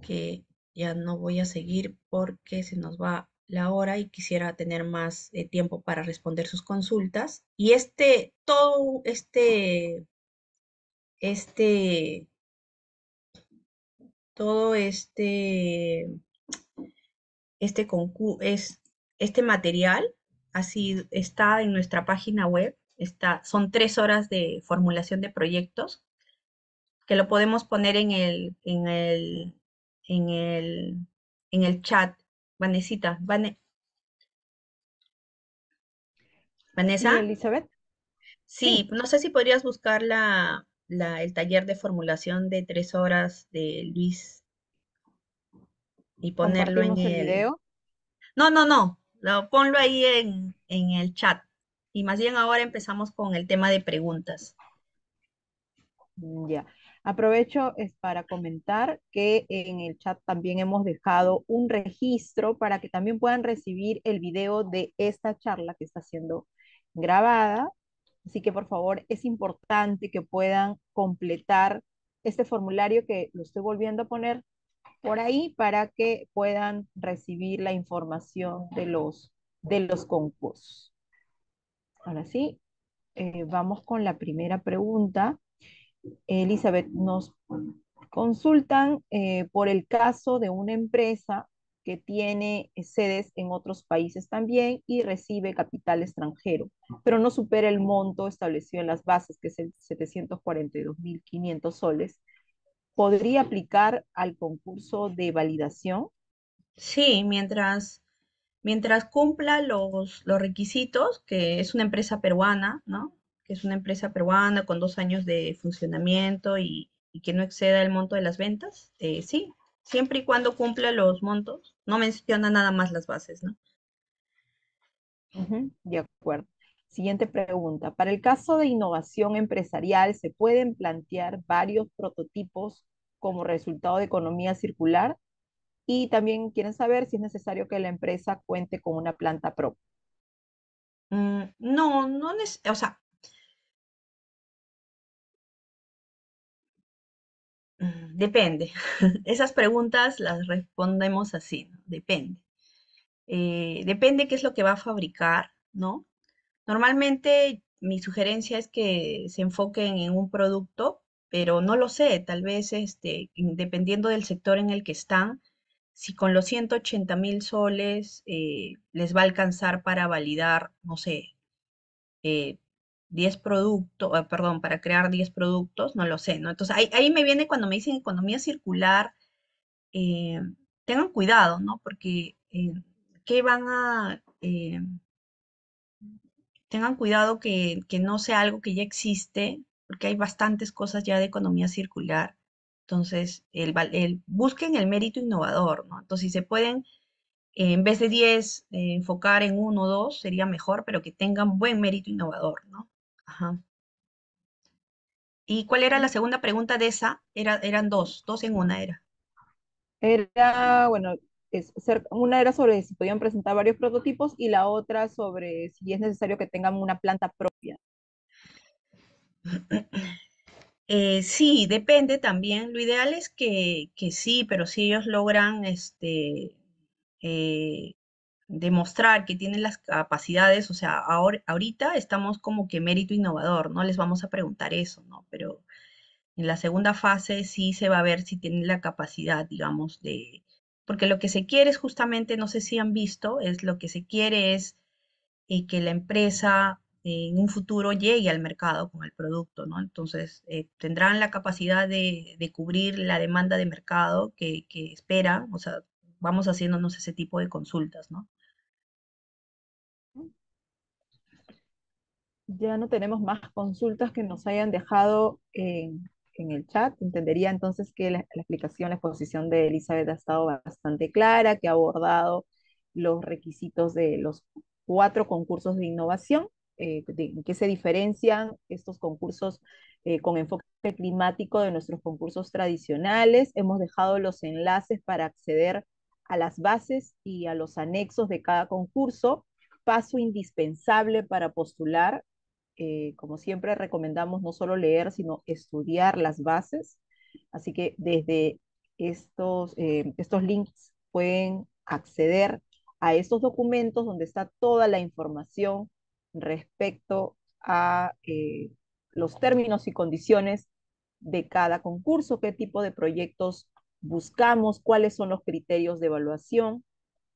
que ya no voy a seguir porque se nos va la hora y quisiera tener más eh, tiempo para responder sus consultas. Y este, todo este, este, todo este, este, es, este material así está en nuestra página web. Está, son tres horas de formulación de proyectos que lo podemos poner en el, en el, en el, en el chat Vanesita, Vane. Vanessa. Elizabeth. Sí, no sé si podrías buscar la, el taller de formulación de tres horas de Luis y ponerlo en el... el... Video? No, no, no, lo, ponlo ahí en, en el chat. Y más bien ahora empezamos con el tema de preguntas. Ya. Aprovecho es para comentar que en el chat también hemos dejado un registro para que también puedan recibir el video de esta charla que está siendo grabada. Así que por favor es importante que puedan completar este formulario que lo estoy volviendo a poner por ahí para que puedan recibir la información de los, de los concursos. Ahora sí, eh, vamos con la primera pregunta Elizabeth, nos consultan eh, por el caso de una empresa que tiene sedes en otros países también y recibe capital extranjero, pero no supera el monto establecido en las bases, que es el 742.500 soles. ¿Podría aplicar al concurso de validación? Sí, mientras, mientras cumpla los requisitos, que es una empresa peruana, ¿no? que es una empresa peruana con dos años de funcionamiento y, que no exceda el monto de las ventas, eh, sí, siempre y cuando cumpla los montos, no menciona nada más las bases, ¿no? de acuerdo. Siguiente pregunta. Para el caso de innovación empresarial, ¿se pueden plantear varios prototipos como resultado de economía circular? Y también quieren saber si es necesario que la empresa cuente con una planta propia. Mm, no, no, no, o sea, Mm, depende. Esas preguntas las respondemos así, depende. Eh, depende qué es lo que va a fabricar, ¿no? Normalmente mi sugerencia es que se enfoquen en un producto, pero no lo sé, tal vez este, dependiendo del sector en el que están, si con los 180 mil soles eh, les va a alcanzar para validar, no sé, eh, 10 productos, eh, perdón, para crear 10 productos, no lo sé, ¿no? Entonces ahí, me viene cuando me dicen economía circular, eh, tengan cuidado, ¿no? Porque eh, ¿qué van a... tengan cuidado que, no sea algo que ya existe, porque hay bastantes cosas ya de economía circular. Entonces, el, busquen el mérito innovador, ¿no? Entonces, si se pueden, en vez de 10, enfocar en uno o dos, sería mejor, pero que tengan buen mérito innovador, ¿no? Ajá. ¿Y cuál era la mm. segunda pregunta de esa? Era, eran dos, dos en una era. Era, bueno, es, una era sobre si podían presentar varios prototipos y la otra sobre si es necesario que tengan una planta propia. Eh, sí, depende también. Lo ideal es que, que, sí, pero si ellos logran este, eh, demostrar que tienen las capacidades, o sea, ahora ahorita estamos como que mérito innovador, no les vamos a preguntar eso, ¿no? Pero en la segunda fase sí se va a ver si tienen la capacidad, digamos, de... Porque lo que se quiere es justamente, no sé si han visto, es lo que se quiere es eh, que la empresa en un futuro llegue al mercado con el producto, ¿no? Entonces, eh, tendrán la capacidad de, cubrir la demanda de mercado que espera, o sea, vamos haciéndonos ese tipo de consultas, ¿no? ya no tenemos más consultas que nos hayan dejado en, el chat. Entendería entonces que la, explicación, la exposición de Elizabeth ha estado bastante clara, que ha abordado los requisitos de los cuatro concursos de innovación, eh, en qué se diferencian estos concursos eh, con enfoque climático de nuestros concursos tradicionales. Hemos dejado los enlaces para acceder a las bases y a los anexos de cada concurso paso indispensable para postular eh, como siempre, recomendamos no solo leer, sino estudiar las bases. Así que desde estos, eh, estos links pueden acceder a estos documentos donde está toda la información respecto a eh, los términos y condiciones de cada concurso, qué tipo de proyectos buscamos, cuáles son los criterios de evaluación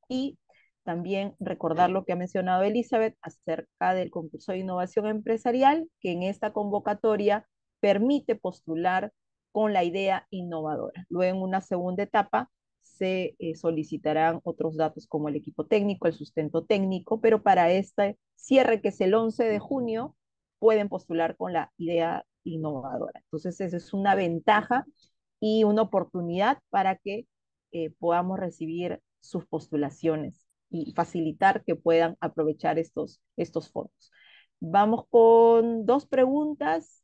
y también recordar lo que ha mencionado Elizabeth acerca del concurso de innovación empresarial, que en esta convocatoria permite postular con la idea innovadora. Luego, en una segunda etapa, se eh, solicitarán otros datos como el equipo técnico, el sustento técnico, pero para este cierre, que es el 11 de junio, pueden postular con la idea innovadora. Entonces, esa es una ventaja y una oportunidad para que eh, podamos recibir sus postulaciones y facilitar que puedan aprovechar estos, estos fondos. Vamos con dos preguntas.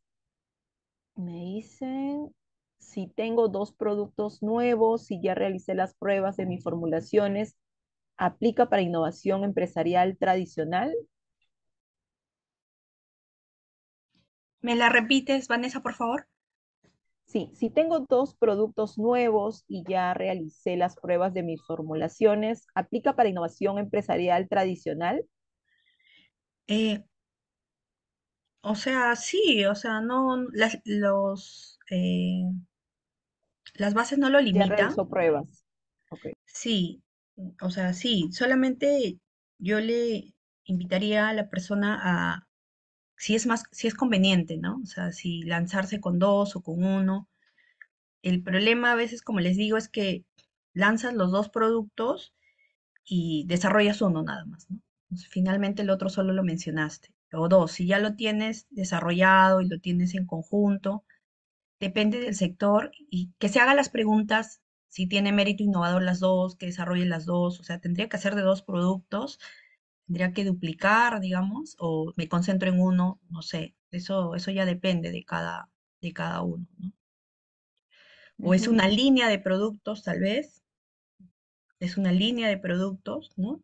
Me dicen si tengo dos productos nuevos, si ya realicé las pruebas de mis formulaciones, ¿aplica para innovación empresarial tradicional? ¿Me la repites, Vanessa, por favor? Sí, si tengo dos productos nuevos y ya realicé las pruebas de mis formulaciones, ¿aplica para innovación empresarial tradicional? Eh, o sea, sí, o sea, no, las, los, eh, las bases no lo limitan. Ya pruebas. Sí, o sea, sí, solamente yo le invitaría a la persona a si es más, si es conveniente, ¿no? O sea, si lanzarse con dos o con uno. El problema a veces, como les digo, es que lanzas los dos productos y desarrollas uno nada más, pues, finalmente el otro solo lo mencionaste. O dos, si ya lo tienes desarrollado y lo tienes en conjunto, depende del sector y que se haga las preguntas si tiene mérito innovador las dos, que desarrolle las dos, o sea, tendría que hacer de dos productos tendría que duplicar, digamos, o me concentro en uno, no sé, eso, eso ya depende de cada, de cada uno, O es una línea de productos, tal vez, es una línea de productos, ¿no?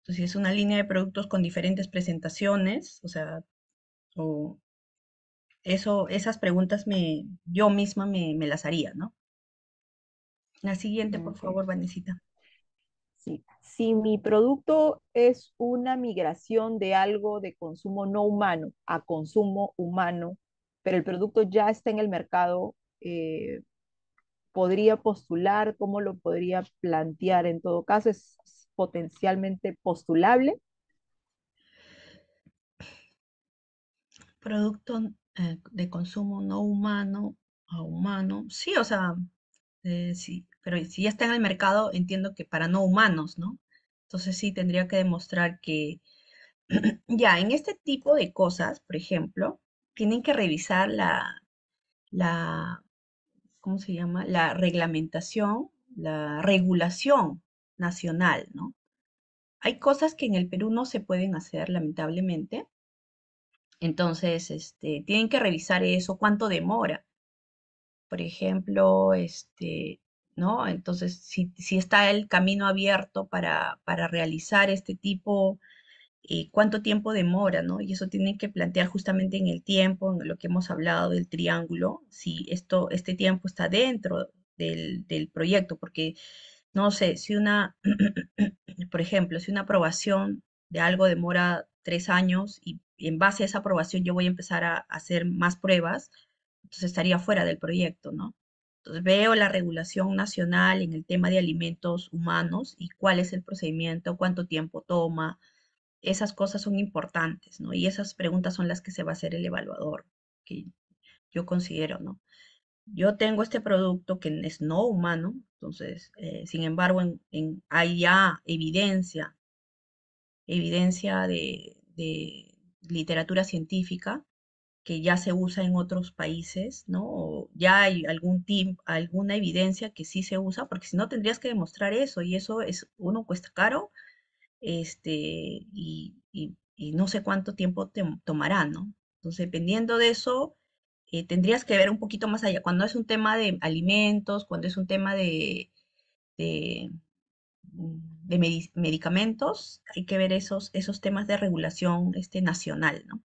Entonces, si es una línea de productos con diferentes presentaciones, o sea, o eso, esas preguntas me, yo misma me, las haría, ¿no? La siguiente, por favor, Vanesita. Si mi producto es una migración de algo de consumo no humano a consumo humano, pero el producto ya está en el mercado, eh, podría postular, cómo lo podría plantear en todo caso, es potencialmente postulable. Producto eh, de consumo no humano a humano, sí, o sea, eh, sí, pero si ya está en el mercado, entiendo que para no humanos, ¿no? Entonces sí tendría que demostrar que ya en este tipo de cosas, por ejemplo, tienen que revisar la, la ¿cómo se llama? La reglamentación, la regulación nacional, ¿no? Hay cosas que en el Perú no se pueden hacer, lamentablemente. Entonces, este, tienen que revisar eso, cuánto demora. Por ejemplo, este, ¿no? Entonces, si, está el camino abierto para, realizar este tipo, eh, ¿cuánto tiempo demora, no? Y eso tienen que plantear justamente en el tiempo, en lo que hemos hablado del triángulo, si esto, este tiempo está dentro del, del proyecto, porque, no sé, si una, por ejemplo, si una aprobación de algo demora tres años y en base a esa aprobación yo voy a empezar a hacer más pruebas, entonces estaría fuera del proyecto, ¿no? veo la regulación nacional en el tema de alimentos humanos y cuál es el procedimiento, cuánto tiempo toma. Esas cosas son importantes, ¿no? Y esas preguntas son las que se va a hacer el evaluador, que yo considero, ¿no? Yo tengo este producto que es no humano, entonces, eh, sin embargo, en, hay ya evidencia, evidencia de literatura científica que ya se usa en otros países, ¿no? O ya hay algún tipo, alguna evidencia que sí se usa, porque si no tendrías que demostrar eso y eso es uno cuesta caro, este y, no sé cuánto tiempo te tomará, ¿no? Entonces, dependiendo de eso, eh, tendrías que ver un poquito más allá. Cuando es un tema de alimentos, cuando es un tema de, de, mm, medicamentos, hay que ver esos, esos temas de regulación este, nacional, ¿no?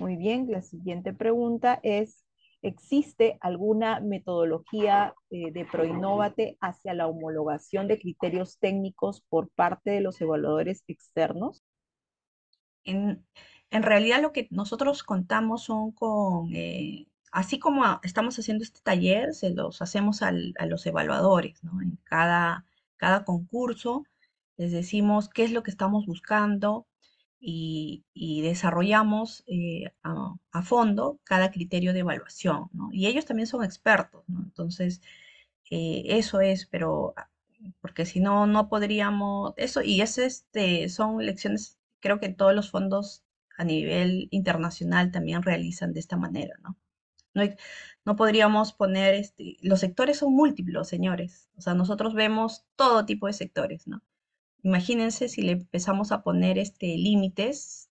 Muy bien, la siguiente pregunta es, ¿existe alguna metodología eh, de Proinnovate hacia la homologación de criterios técnicos por parte de los evaluadores externos? En, realidad lo que nosotros contamos son con, eh, así como estamos haciendo este taller, se los hacemos a los evaluadores, En cada, cada concurso les decimos qué es lo que estamos buscando, y, desarrollamos eh, a, fondo cada criterio de evaluación. ¿no? Y ellos también son expertos, ¿no? entonces eh, eso es, pero ah, porque si no, no podríamos, eso, y es este, son lecciones, creo que todos los fondos a nivel internacional también realizan de esta manera, ¿no? No, no, podríamos poner, este, los sectores son múltiplos, señores. O sea, nosotros vemos todo tipo de sectores, ¿no? Imagínense si le empezamos a poner este, límites,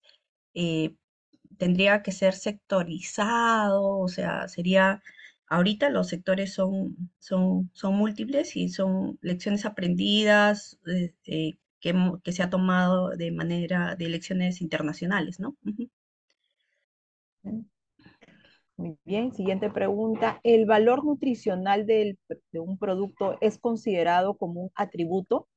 eh, tendría que ser sectorizado, o sea, sería, ahorita los sectores son, son, son múltiples y son lecciones aprendidas eh, eh, que, se ha tomado de manera de lecciones internacionales, ¿no? Mm. Muy bien, siguiente pregunta. ¿El valor nutricional de un producto es considerado como un atributo?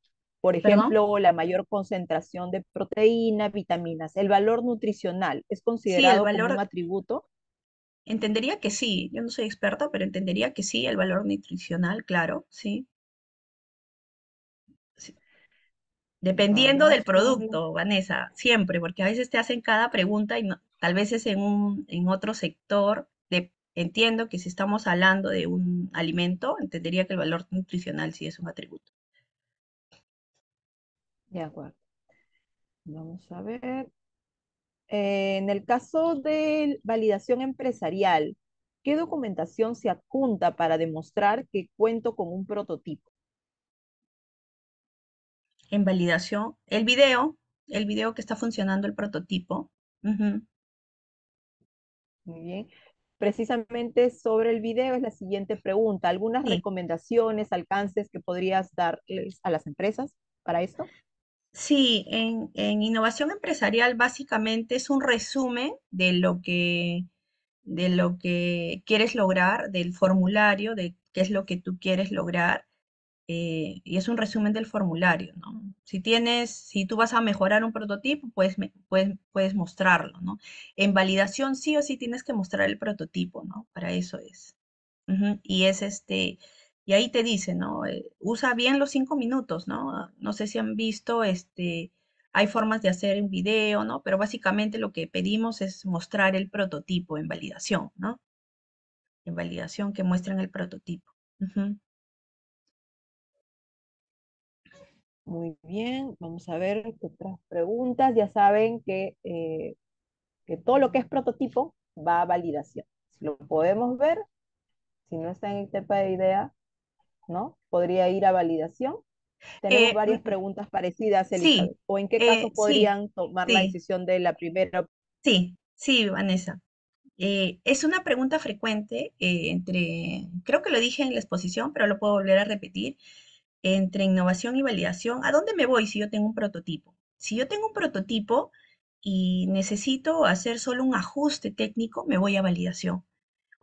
Por ejemplo, la mayor concentración de proteína, vitaminas. ¿El valor nutricional es considerado como un atributo? Entendería que sí, yo no soy experta, pero entendería que sí, el valor nutricional, claro, sí. Dependiendo del producto, Vanessa, siempre, porque a veces te hacen cada pregunta y tal vez es en, un, en otro sector. entiendo que si estamos hablando de un alimento, entendería que el valor nutricional sí es un atributo. De acuerdo. Vamos a ver. Eh, en el caso de validación empresarial, ¿qué documentación se adjunta para demostrar que cuento con un prototipo? En validación, el video, el video que está funcionando el prototipo. Muy bien. Precisamente sobre el video es la siguiente pregunta. ¿Algunas recomendaciones, alcances que podrías darles a las empresas para esto? Sí, en, innovación empresarial básicamente es un resumen de lo que, de lo que quieres lograr, del formulario, de qué es lo que tú quieres lograr. Eh, y es un resumen del formulario, ¿no? Si tienes, si tú vas a mejorar un prototipo, puedes, puedes, puedes mostrarlo, ¿no? En validación sí o sí tienes que mostrar el prototipo, ¿no? Para eso es. Y es este, y ahí te dice, ¿no? Eh, usa bien los cinco minutos, ¿no? No sé si han visto, este, hay formas de hacer en video, ¿no? Pero básicamente lo que pedimos es mostrar el prototipo en validación, ¿no? En validación que muestren el prototipo. Muy bien, vamos a ver otras preguntas. Ya saben que, eh, que todo lo que es prototipo va a validación. Si lo podemos ver, si no está en el tema de idea, ¿no? Podría ir a validación. Tenemos eh, varias mm, preguntas parecidas, Sí, ¿O en qué eh, caso podrían tomar la decisión de la primera? Sí, sí, Vanessa. Eh, es una pregunta frecuente entre, creo que lo dije en la exposición, pero lo puedo volver a repetir, entre innovación y validación. ¿A dónde me voy si yo tengo un prototipo? Si yo tengo un prototipo y necesito hacer solo un ajuste técnico, me voy a validación.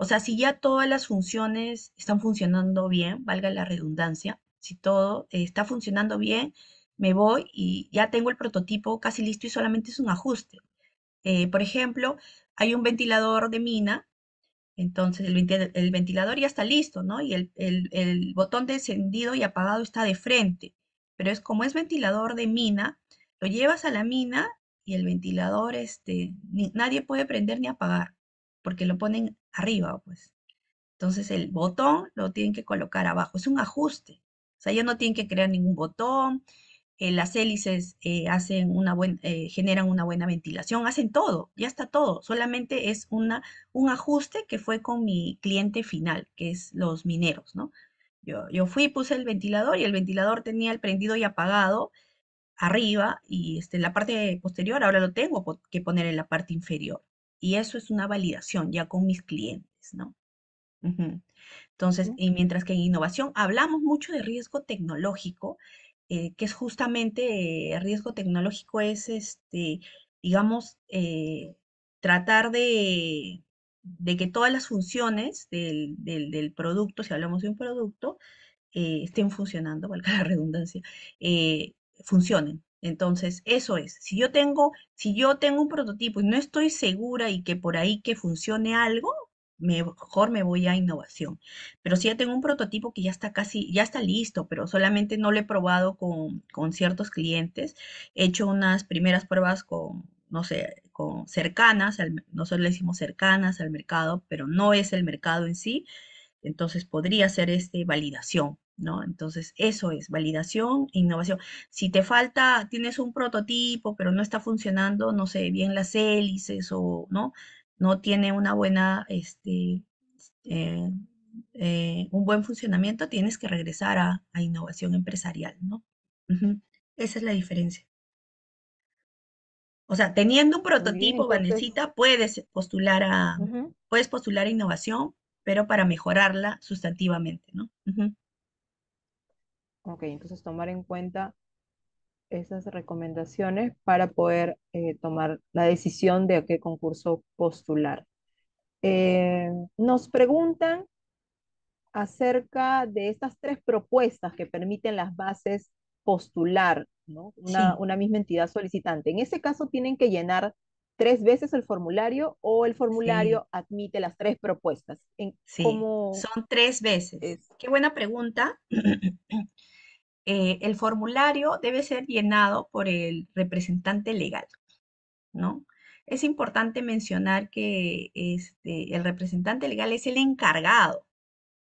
O sea, si ya todas las funciones están funcionando bien, valga la redundancia, si todo eh, está funcionando bien, me voy y ya tengo el prototipo casi listo y solamente es un ajuste. Eh, por ejemplo, hay un ventilador de mina, entonces el, ventilador ya está listo, ¿no? Y el, botón de encendido y apagado está de frente, pero es como es ventilador de mina, lo llevas a la mina y el ventilador, este, nadie puede prender ni apagar porque lo ponen arriba, pues. Entonces el botón lo tienen que colocar abajo, es un ajuste. O sea, ya no tienen que crear ningún botón, eh, las hélices eh, hacen una buena, eh, generan una buena ventilación, hacen todo, ya está todo, solamente es una, un ajuste que fue con mi cliente final, que es los mineros, ¿no? Yo, yo fui, puse el ventilador y el ventilador tenía el prendido y apagado arriba y en este, la parte posterior, ahora lo tengo que poner en la parte inferior. Y eso es una validación ya con mis clientes, ¿no? Entonces, y mientras que en innovación hablamos mucho de riesgo tecnológico, eh, que es justamente, el eh, riesgo tecnológico es, este, digamos, eh, tratar de, que todas las funciones del, producto, si hablamos de un producto, estén funcionando, valga la redundancia, funcionen, entonces, eso es. Si yo tengo, si yo tengo un prototipo y no estoy segura y que por ahí que funcione algo, mejor me voy a innovación. Pero si ya tengo un prototipo que ya está casi, ya está listo, pero solamente no lo he probado con, con ciertos clientes, he hecho unas primeras pruebas con, no sé, con cercanas, no nosotros le decimos cercanas al mercado, pero no es el mercado en sí, entonces podría ser este validación, ¿no? Entonces eso es validación e innovación. Si te falta, tienes un prototipo, pero no está funcionando, no sé, bien las hélices o, ¿no? No tiene una buena, este, eh, eh, un buen funcionamiento, tienes que regresar a, innovación empresarial, ¿no? Esa es la diferencia. O sea, teniendo un prototipo, Vanessa, puedes postular a, puedes postular a innovación, pero para mejorarla sustantivamente, ¿no? Ok, entonces tomar en cuenta esas recomendaciones para poder eh, tomar la decisión de a qué concurso postular. Eh, nos preguntan acerca de estas tres propuestas que permiten las bases postular, ¿no? una misma entidad solicitante. En ese caso tienen que llenar tres veces el formulario o el formulario admite las tres propuestas? son tres veces. Qué buena pregunta. Eh, el formulario debe ser llenado por el representante legal, ¿no? Es importante mencionar que este, el representante legal es el encargado,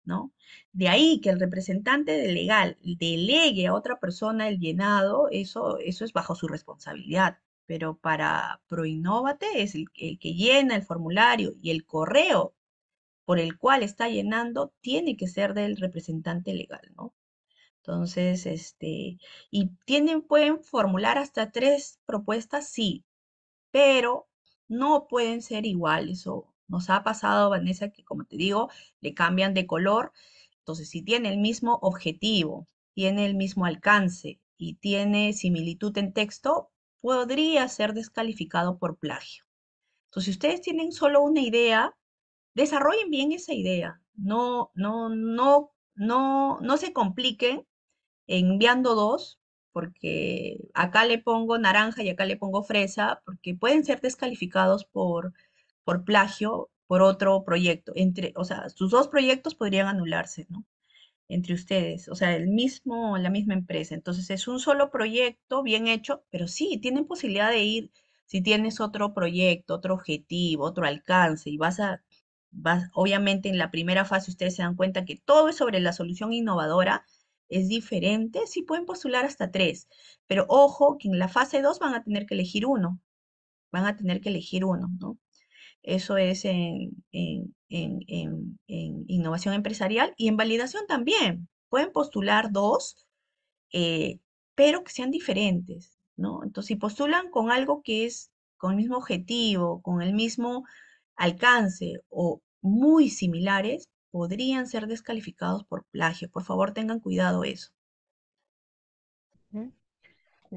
¿no? De ahí que el representante legal delegue a otra persona el llenado, eso, eso es bajo su responsabilidad pero para Proinnovate es el, que llena el formulario y el correo por el cual está llenando tiene que ser del representante legal, ¿no? Entonces, este, y tienen, pueden formular hasta tres propuestas, sí, pero no pueden ser iguales. O nos ha pasado, Vanessa, que como te digo, le cambian de color. Entonces, si tiene el mismo objetivo, tiene el mismo alcance y tiene similitud en texto, podría ser descalificado por plagio. Entonces, si ustedes tienen solo una idea, desarrollen bien esa idea. No, no, no, no, no se compliquen enviando dos, porque acá le pongo naranja y acá le pongo fresa, porque pueden ser descalificados por, por plagio por otro proyecto. Entre, o sea, sus dos proyectos podrían anularse, ¿no? entre ustedes, o sea, el mismo, la misma empresa. Entonces es un solo proyecto bien hecho, pero sí, tienen posibilidad de ir, si tienes otro proyecto, otro objetivo, otro alcance y vas a, vas, obviamente en la primera fase ustedes se dan cuenta que todo es sobre la solución innovadora, es diferente, sí pueden postular hasta tres, pero ojo que en la fase dos van a tener que elegir uno, van a tener que elegir uno, ¿no? eso es en, innovación empresarial y en validación también. Pueden postular dos, eh, pero que sean diferentes, ¿no? Entonces, si postulan con algo que es con el mismo objetivo, con el mismo alcance o muy similares, podrían ser descalificados por plagio. Por favor, tengan cuidado eso. Muy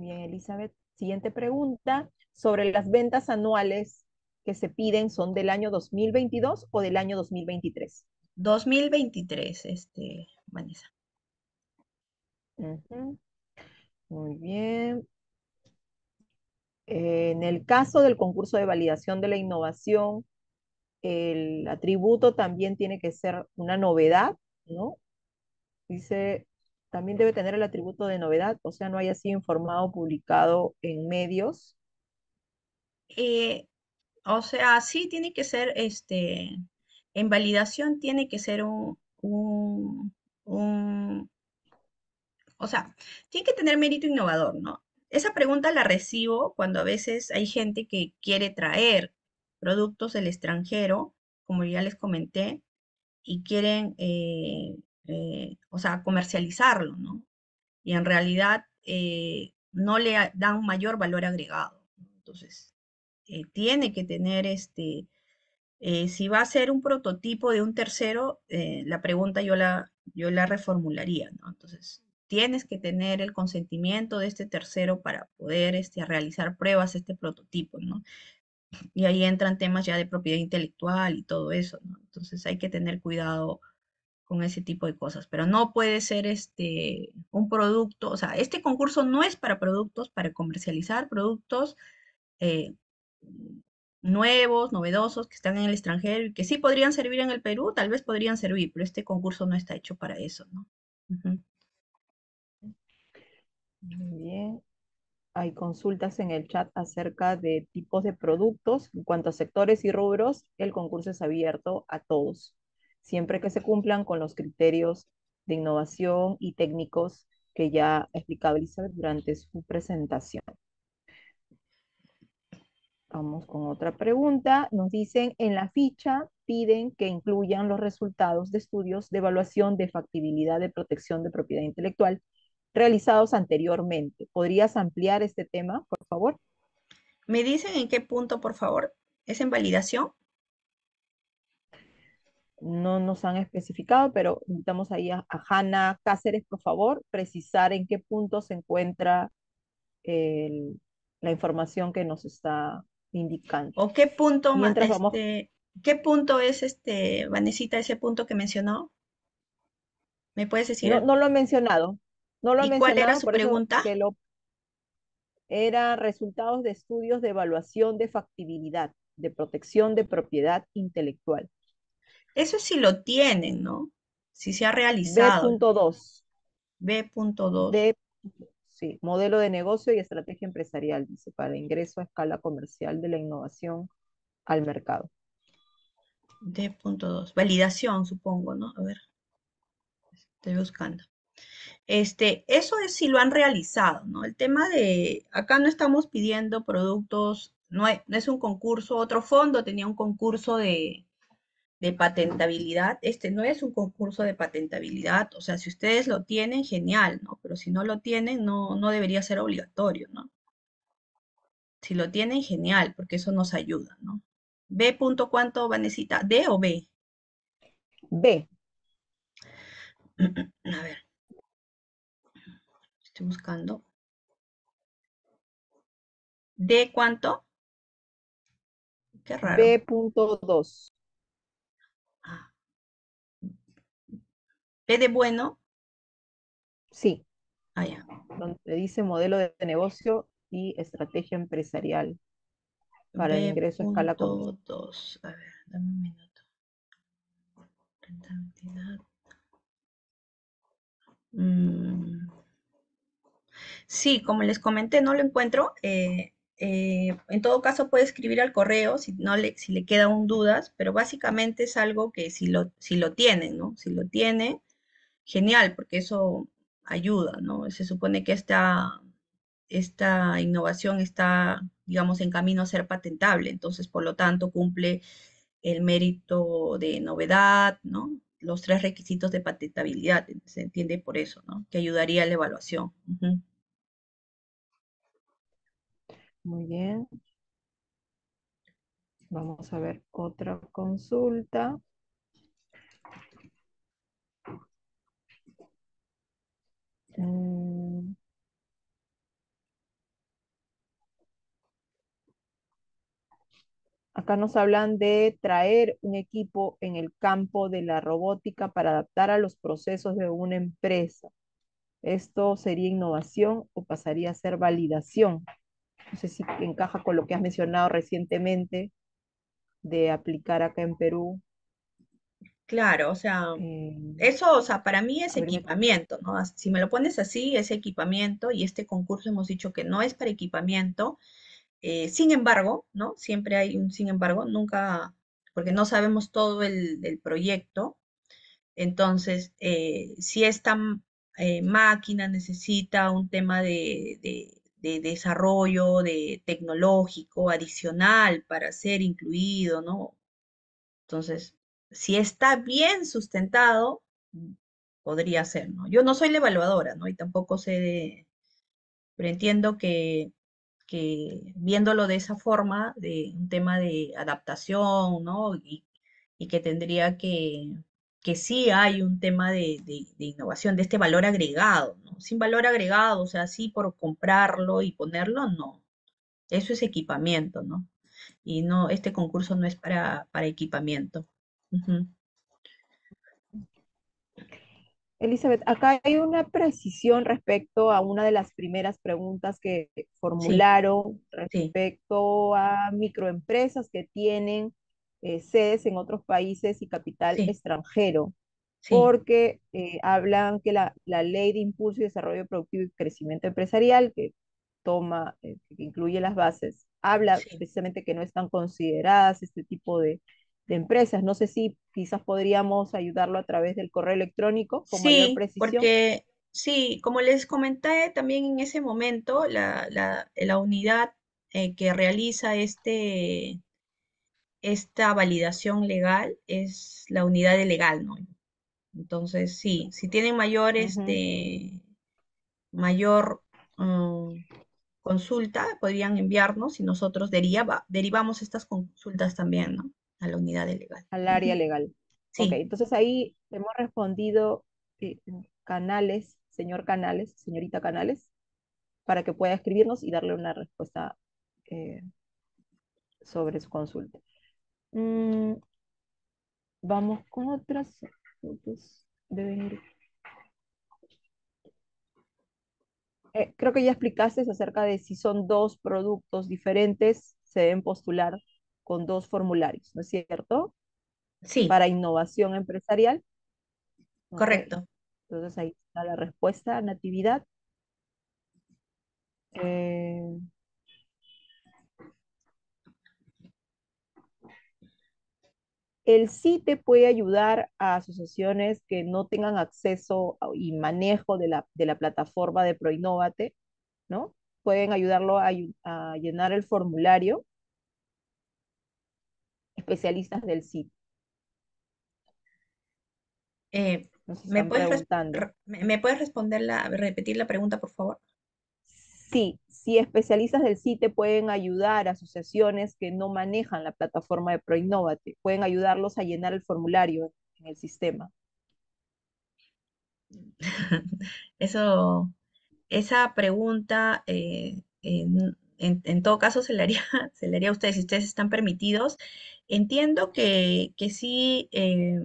bien, Elizabeth. Siguiente pregunta sobre las ventas anuales que se piden son del año 2022 o del año 2023? 2023, este, Vanessa. Muy bien. En el caso del concurso de validación de la innovación, el atributo también tiene que ser una novedad, ¿no? Dice, también debe tener el atributo de novedad, o sea, no haya sido informado publicado en medios. Eh, o sea, sí tiene que ser, este, en validación tiene que ser un, o sea, tiene que tener mérito innovador, ¿no? Esa pregunta la recibo cuando a veces hay gente que quiere traer productos del extranjero, como ya les comenté, y quieren, eh, eh, o sea, comercializarlo, ¿no? Y en realidad eh, no le dan mayor valor agregado. Entonces, eh, tiene que tener este, eh, si va a ser un prototipo de un tercero, eh, la pregunta yo la, yo la reformularía, ¿no? Entonces, tienes que tener el consentimiento de este tercero para poder este, realizar pruebas de este prototipo, ¿no? Y ahí entran temas ya de propiedad intelectual y todo eso, ¿no? Entonces hay que tener cuidado con ese tipo de cosas, pero no puede ser este un producto, o sea, este concurso no es para productos, para comercializar productos, nuevos, novedosos, que están en el extranjero y que sí podrían servir en el Perú, tal vez podrían servir, pero este concurso no está hecho para eso, Muy bien. Hay consultas en el chat acerca de tipos de productos. En cuanto a sectores y rubros, el concurso es abierto a todos, siempre que se cumplan con los criterios de innovación y técnicos que ya explicaba Elizabeth durante su presentación. Vamos con otra pregunta. Nos dicen, en la ficha piden que incluyan los resultados de estudios de evaluación de factibilidad de protección de propiedad intelectual realizados anteriormente. ¿Podrías ampliar este tema, por favor? ¿Me dicen en qué punto, por favor? ¿Es en validación? No nos han especificado, pero invitamos ahí a, Hannah Hanna Cáceres, por favor, precisar en qué punto se encuentra la información que nos está ¿O qué punto este, qué punto es este, Vanesita, ese punto que mencionó? ¿Me puedes decir? No, lo he mencionado. No lo cuál era su pregunta? Era resultados de estudios de evaluación de factibilidad, de protección de propiedad intelectual. Eso sí lo tienen, ¿no? Si se ha realizado. B.2. B.2. Sí, modelo de negocio y estrategia empresarial, dice, para ingreso a escala comercial de la innovación al mercado. 10.2. Validación, supongo, ¿no? A ver. Estoy buscando. Este, eso es si lo han realizado, ¿no? El tema de, acá no estamos pidiendo productos, no es un concurso, otro fondo tenía un concurso de, de patentabilidad. Este no es un concurso de patentabilidad, o sea, si ustedes lo tienen, genial, ¿no? Pero si no lo tienen, no, no debería ser obligatorio, ¿no? Si lo tienen, genial, porque eso nos ayuda, ¿no? B punto cuánto, necesitar? D o B? B. A ver. Estoy buscando. ¿D cuánto? Qué raro. B.2. ¿P de bueno? Sí. Ah, ya. Donde dice modelo de negocio y estrategia empresarial para el ingreso a escala común. A ver, dame un minuto. Mm. Sí, como les comenté, no lo encuentro. Eh, eh, en todo caso, puede escribir al correo si, no le, si le quedan dudas, pero básicamente es algo que si lo, si lo tienen, ¿no? Si lo tiene genial, porque eso ayuda, ¿no? Se supone que esta, esta innovación está, digamos, en camino a ser patentable, entonces, por lo tanto, cumple el mérito de novedad, ¿no? Los tres requisitos de patentabilidad, se entiende por eso, ¿no? Que ayudaría a la evaluación. Muy bien. Vamos a ver otra consulta. Mm. Acá nos hablan de traer un equipo en el campo de la robótica para adaptar a los procesos de una empresa. ¿Esto sería innovación o pasaría a ser validación? No sé si encaja con lo que has mencionado recientemente de aplicar acá en Perú Claro, o sea, eh, eso, o sea, para mí es equipamiento, ¿no? Si me lo pones así, es equipamiento y este concurso hemos dicho que no es para equipamiento. Eh, sin embargo, ¿no? Siempre hay un sin embargo, nunca, porque no sabemos todo el, proyecto. Entonces, eh, si esta mm, máquina necesita un tema de, de desarrollo, de tecnológico, adicional para ser incluido, ¿no? Entonces, si está bien sustentado, mm, podría ser, ¿no? Yo no soy la evaluadora, ¿no? Y tampoco sé de... Pero entiendo que, viéndolo de esa forma, de un tema de adaptación, ¿no? Y, que tendría que, que sí hay un tema de, innovación, de este valor agregado, ¿no? Sin valor agregado, o sea, sí por comprarlo y ponerlo, no. Eso es equipamiento, ¿no? Y no, este concurso no es para equipamiento. Elizabeth, acá hay una precisión respecto a una de las primeras preguntas que formularon respecto a microempresas que tienen eh, sedes en otros países y capital extranjero, porque eh, hablan que la, ley de impulso y desarrollo productivo y crecimiento empresarial que toma, eh, que incluye las bases, habla precisamente que no están consideradas este tipo de, de empresas. No sé si quizás podríamos ayudarlo a través del correo electrónico. sí, mayor precisión. porque sí, como les comenté también en ese momento, la, la, la unidad eh, que realiza este, esta validación legal es la unidad de legal, ¿no? Entonces, sí, si tienen mayor, este, mayor mm, consulta, podrían enviarnos y nosotros derivamos estas consultas también, ¿no? a la unidad legal. Al área legal. Sí. entonces ahí hemos respondido eh, Canales, señor Canales, señorita Canales, para que pueda escribirnos y darle una respuesta eh, sobre su consulta. Mm, vamos con otras fotos Deben ir. Eh, creo que ya explicaste acerca de si son dos productos diferentes, se deben postular con dos formularios, ¿no es cierto? Sí. Para innovación empresarial. Correcto. Entonces ahí está la respuesta, Natividad. Eh, el CITE puede ayudar a asociaciones que no tengan acceso y manejo de la, de la plataforma de Proinnovate, ¿no? Pueden ayudarlo a llenar el formulario especialistas del CIT. Eh, ¿me, puedes ¿me, puedes responder la, repetir la pregunta, por favor? Sí, si especialistas del CIT pueden ayudar a asociaciones que no manejan la plataforma de ProInnovate, pueden ayudarlos a llenar el formulario en el sistema. Eso, esa pregunta eh, en, todo caso se le, haría, se le haría a ustedes, si ustedes están permitidos. Entiendo que, sí, eh,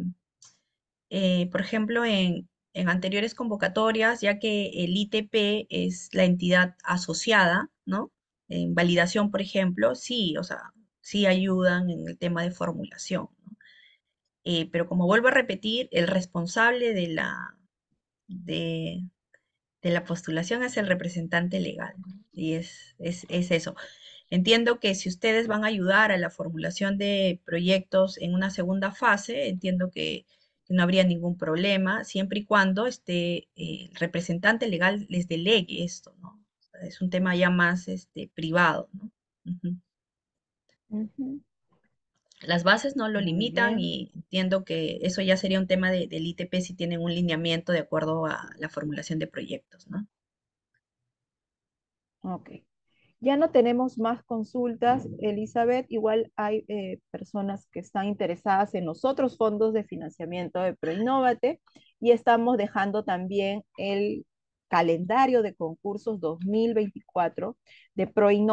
eh, por ejemplo, en, anteriores convocatorias, ya que el ITP es la entidad asociada, ¿no? En validación, por ejemplo, sí, o sea, sí ayudan en el tema de formulación. Eh, pero como vuelvo a repetir, el responsable de la, de, de la postulación es el representante legal. Y es, es, eso. Entiendo que si ustedes van a ayudar a la formulación de proyectos en una segunda fase, entiendo que no habría ningún problema, siempre y cuando este, el representante legal les delegue esto, ¿no? es un tema ya más este, privado, ¿no? Las bases no lo limitan y entiendo que eso ya sería un tema de, del ITP si tienen un lineamiento de acuerdo a la formulación de proyectos, ¿no? Ok. Ya no tenemos más consultas, Elizabeth. Igual hay eh, personas que están interesadas en los otros fondos de financiamiento de Proinnovate y estamos dejando también el calendario de concursos 2024 de pro en,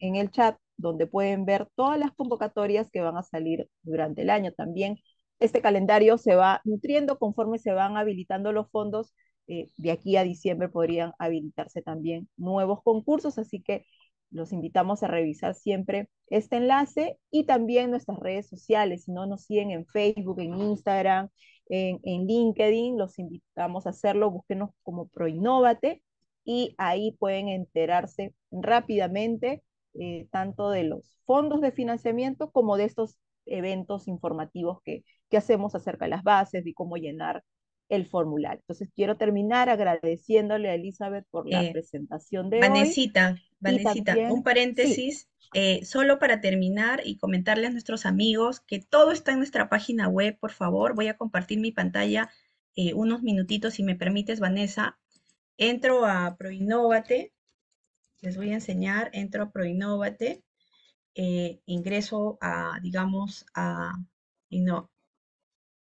en, el chat, donde pueden ver todas las convocatorias que van a salir durante el año. También este calendario se va nutriendo conforme se van habilitando los fondos. Eh, de aquí a diciembre podrían habilitarse también nuevos concursos, así que los invitamos a revisar siempre este enlace y también nuestras redes sociales. Si no nos siguen en Facebook, en Instagram, en, LinkedIn, los invitamos a hacerlo, búsquenos como Proinnovate y ahí pueden enterarse rápidamente eh, tanto de los fondos de financiamiento como de estos eventos informativos que, hacemos acerca de las bases y cómo llenar el formulario. Entonces quiero terminar agradeciéndole a Elizabeth por la eh, presentación de Vanesita, hoy. Vanesita, un paréntesis, eh, solo para terminar y comentarle a nuestros amigos que todo está en nuestra página web, por favor. Voy a compartir mi pantalla eh, unos minutitos, si me permites, Vanessa. Entro a Proinnovate, les voy a enseñar, entro a Proinnovate, eh, ingreso a, digamos, a,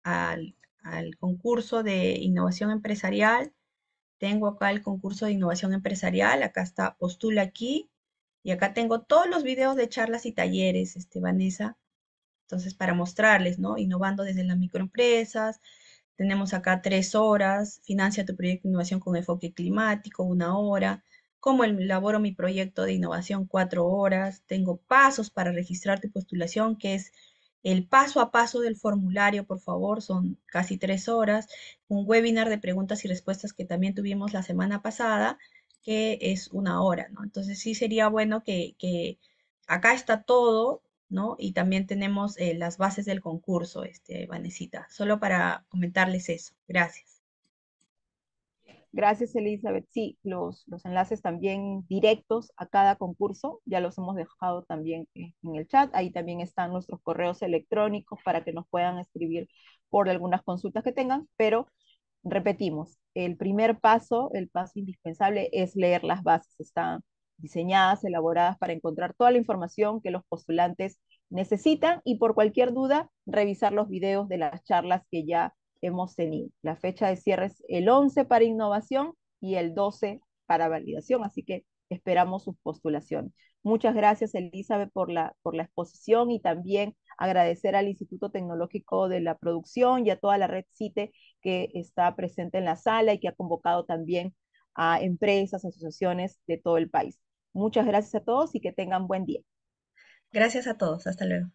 al, al concurso de innovación empresarial tengo acá el concurso de innovación empresarial, acá está postula aquí, y acá tengo todos los videos de charlas y talleres, este, Vanessa. Entonces, para mostrarles, ¿no? Innovando desde las microempresas. Tenemos acá tres horas, financia tu proyecto de innovación con enfoque climático, una hora. Cómo elaboro mi proyecto de innovación, cuatro horas. Tengo pasos para registrar tu postulación, que es el paso a paso del formulario, por favor, son casi tres horas, un webinar de preguntas y respuestas que también tuvimos la semana pasada, que es una hora, ¿no? Entonces sí sería bueno que, acá está todo, ¿no? Y también tenemos eh, las bases del concurso, este, Vanesita, solo para comentarles eso. Gracias. Gracias, Elizabeth. Sí, los, los enlaces también directos a cada concurso, ya los hemos dejado también eh, en el chat. Ahí también están nuestros correos electrónicos para que nos puedan escribir por algunas consultas que tengan, pero repetimos, el primer paso, el paso indispensable es leer las bases. Están diseñadas, elaboradas para encontrar toda la información que los postulantes necesitan y por cualquier duda revisar los videos de las charlas que ya hemos tenido. La fecha de cierre es el 11 para innovación y el 12 para validación, así que esperamos sus postulaciones. Muchas gracias, Elizabeth, por la, por la exposición y también agradecer al Instituto Tecnológico de la Producción y a toda la red CITE que está presente en la sala y que ha convocado también a empresas, asociaciones de todo el país. Muchas gracias a todos y que tengan buen día. Gracias a todos. Hasta luego.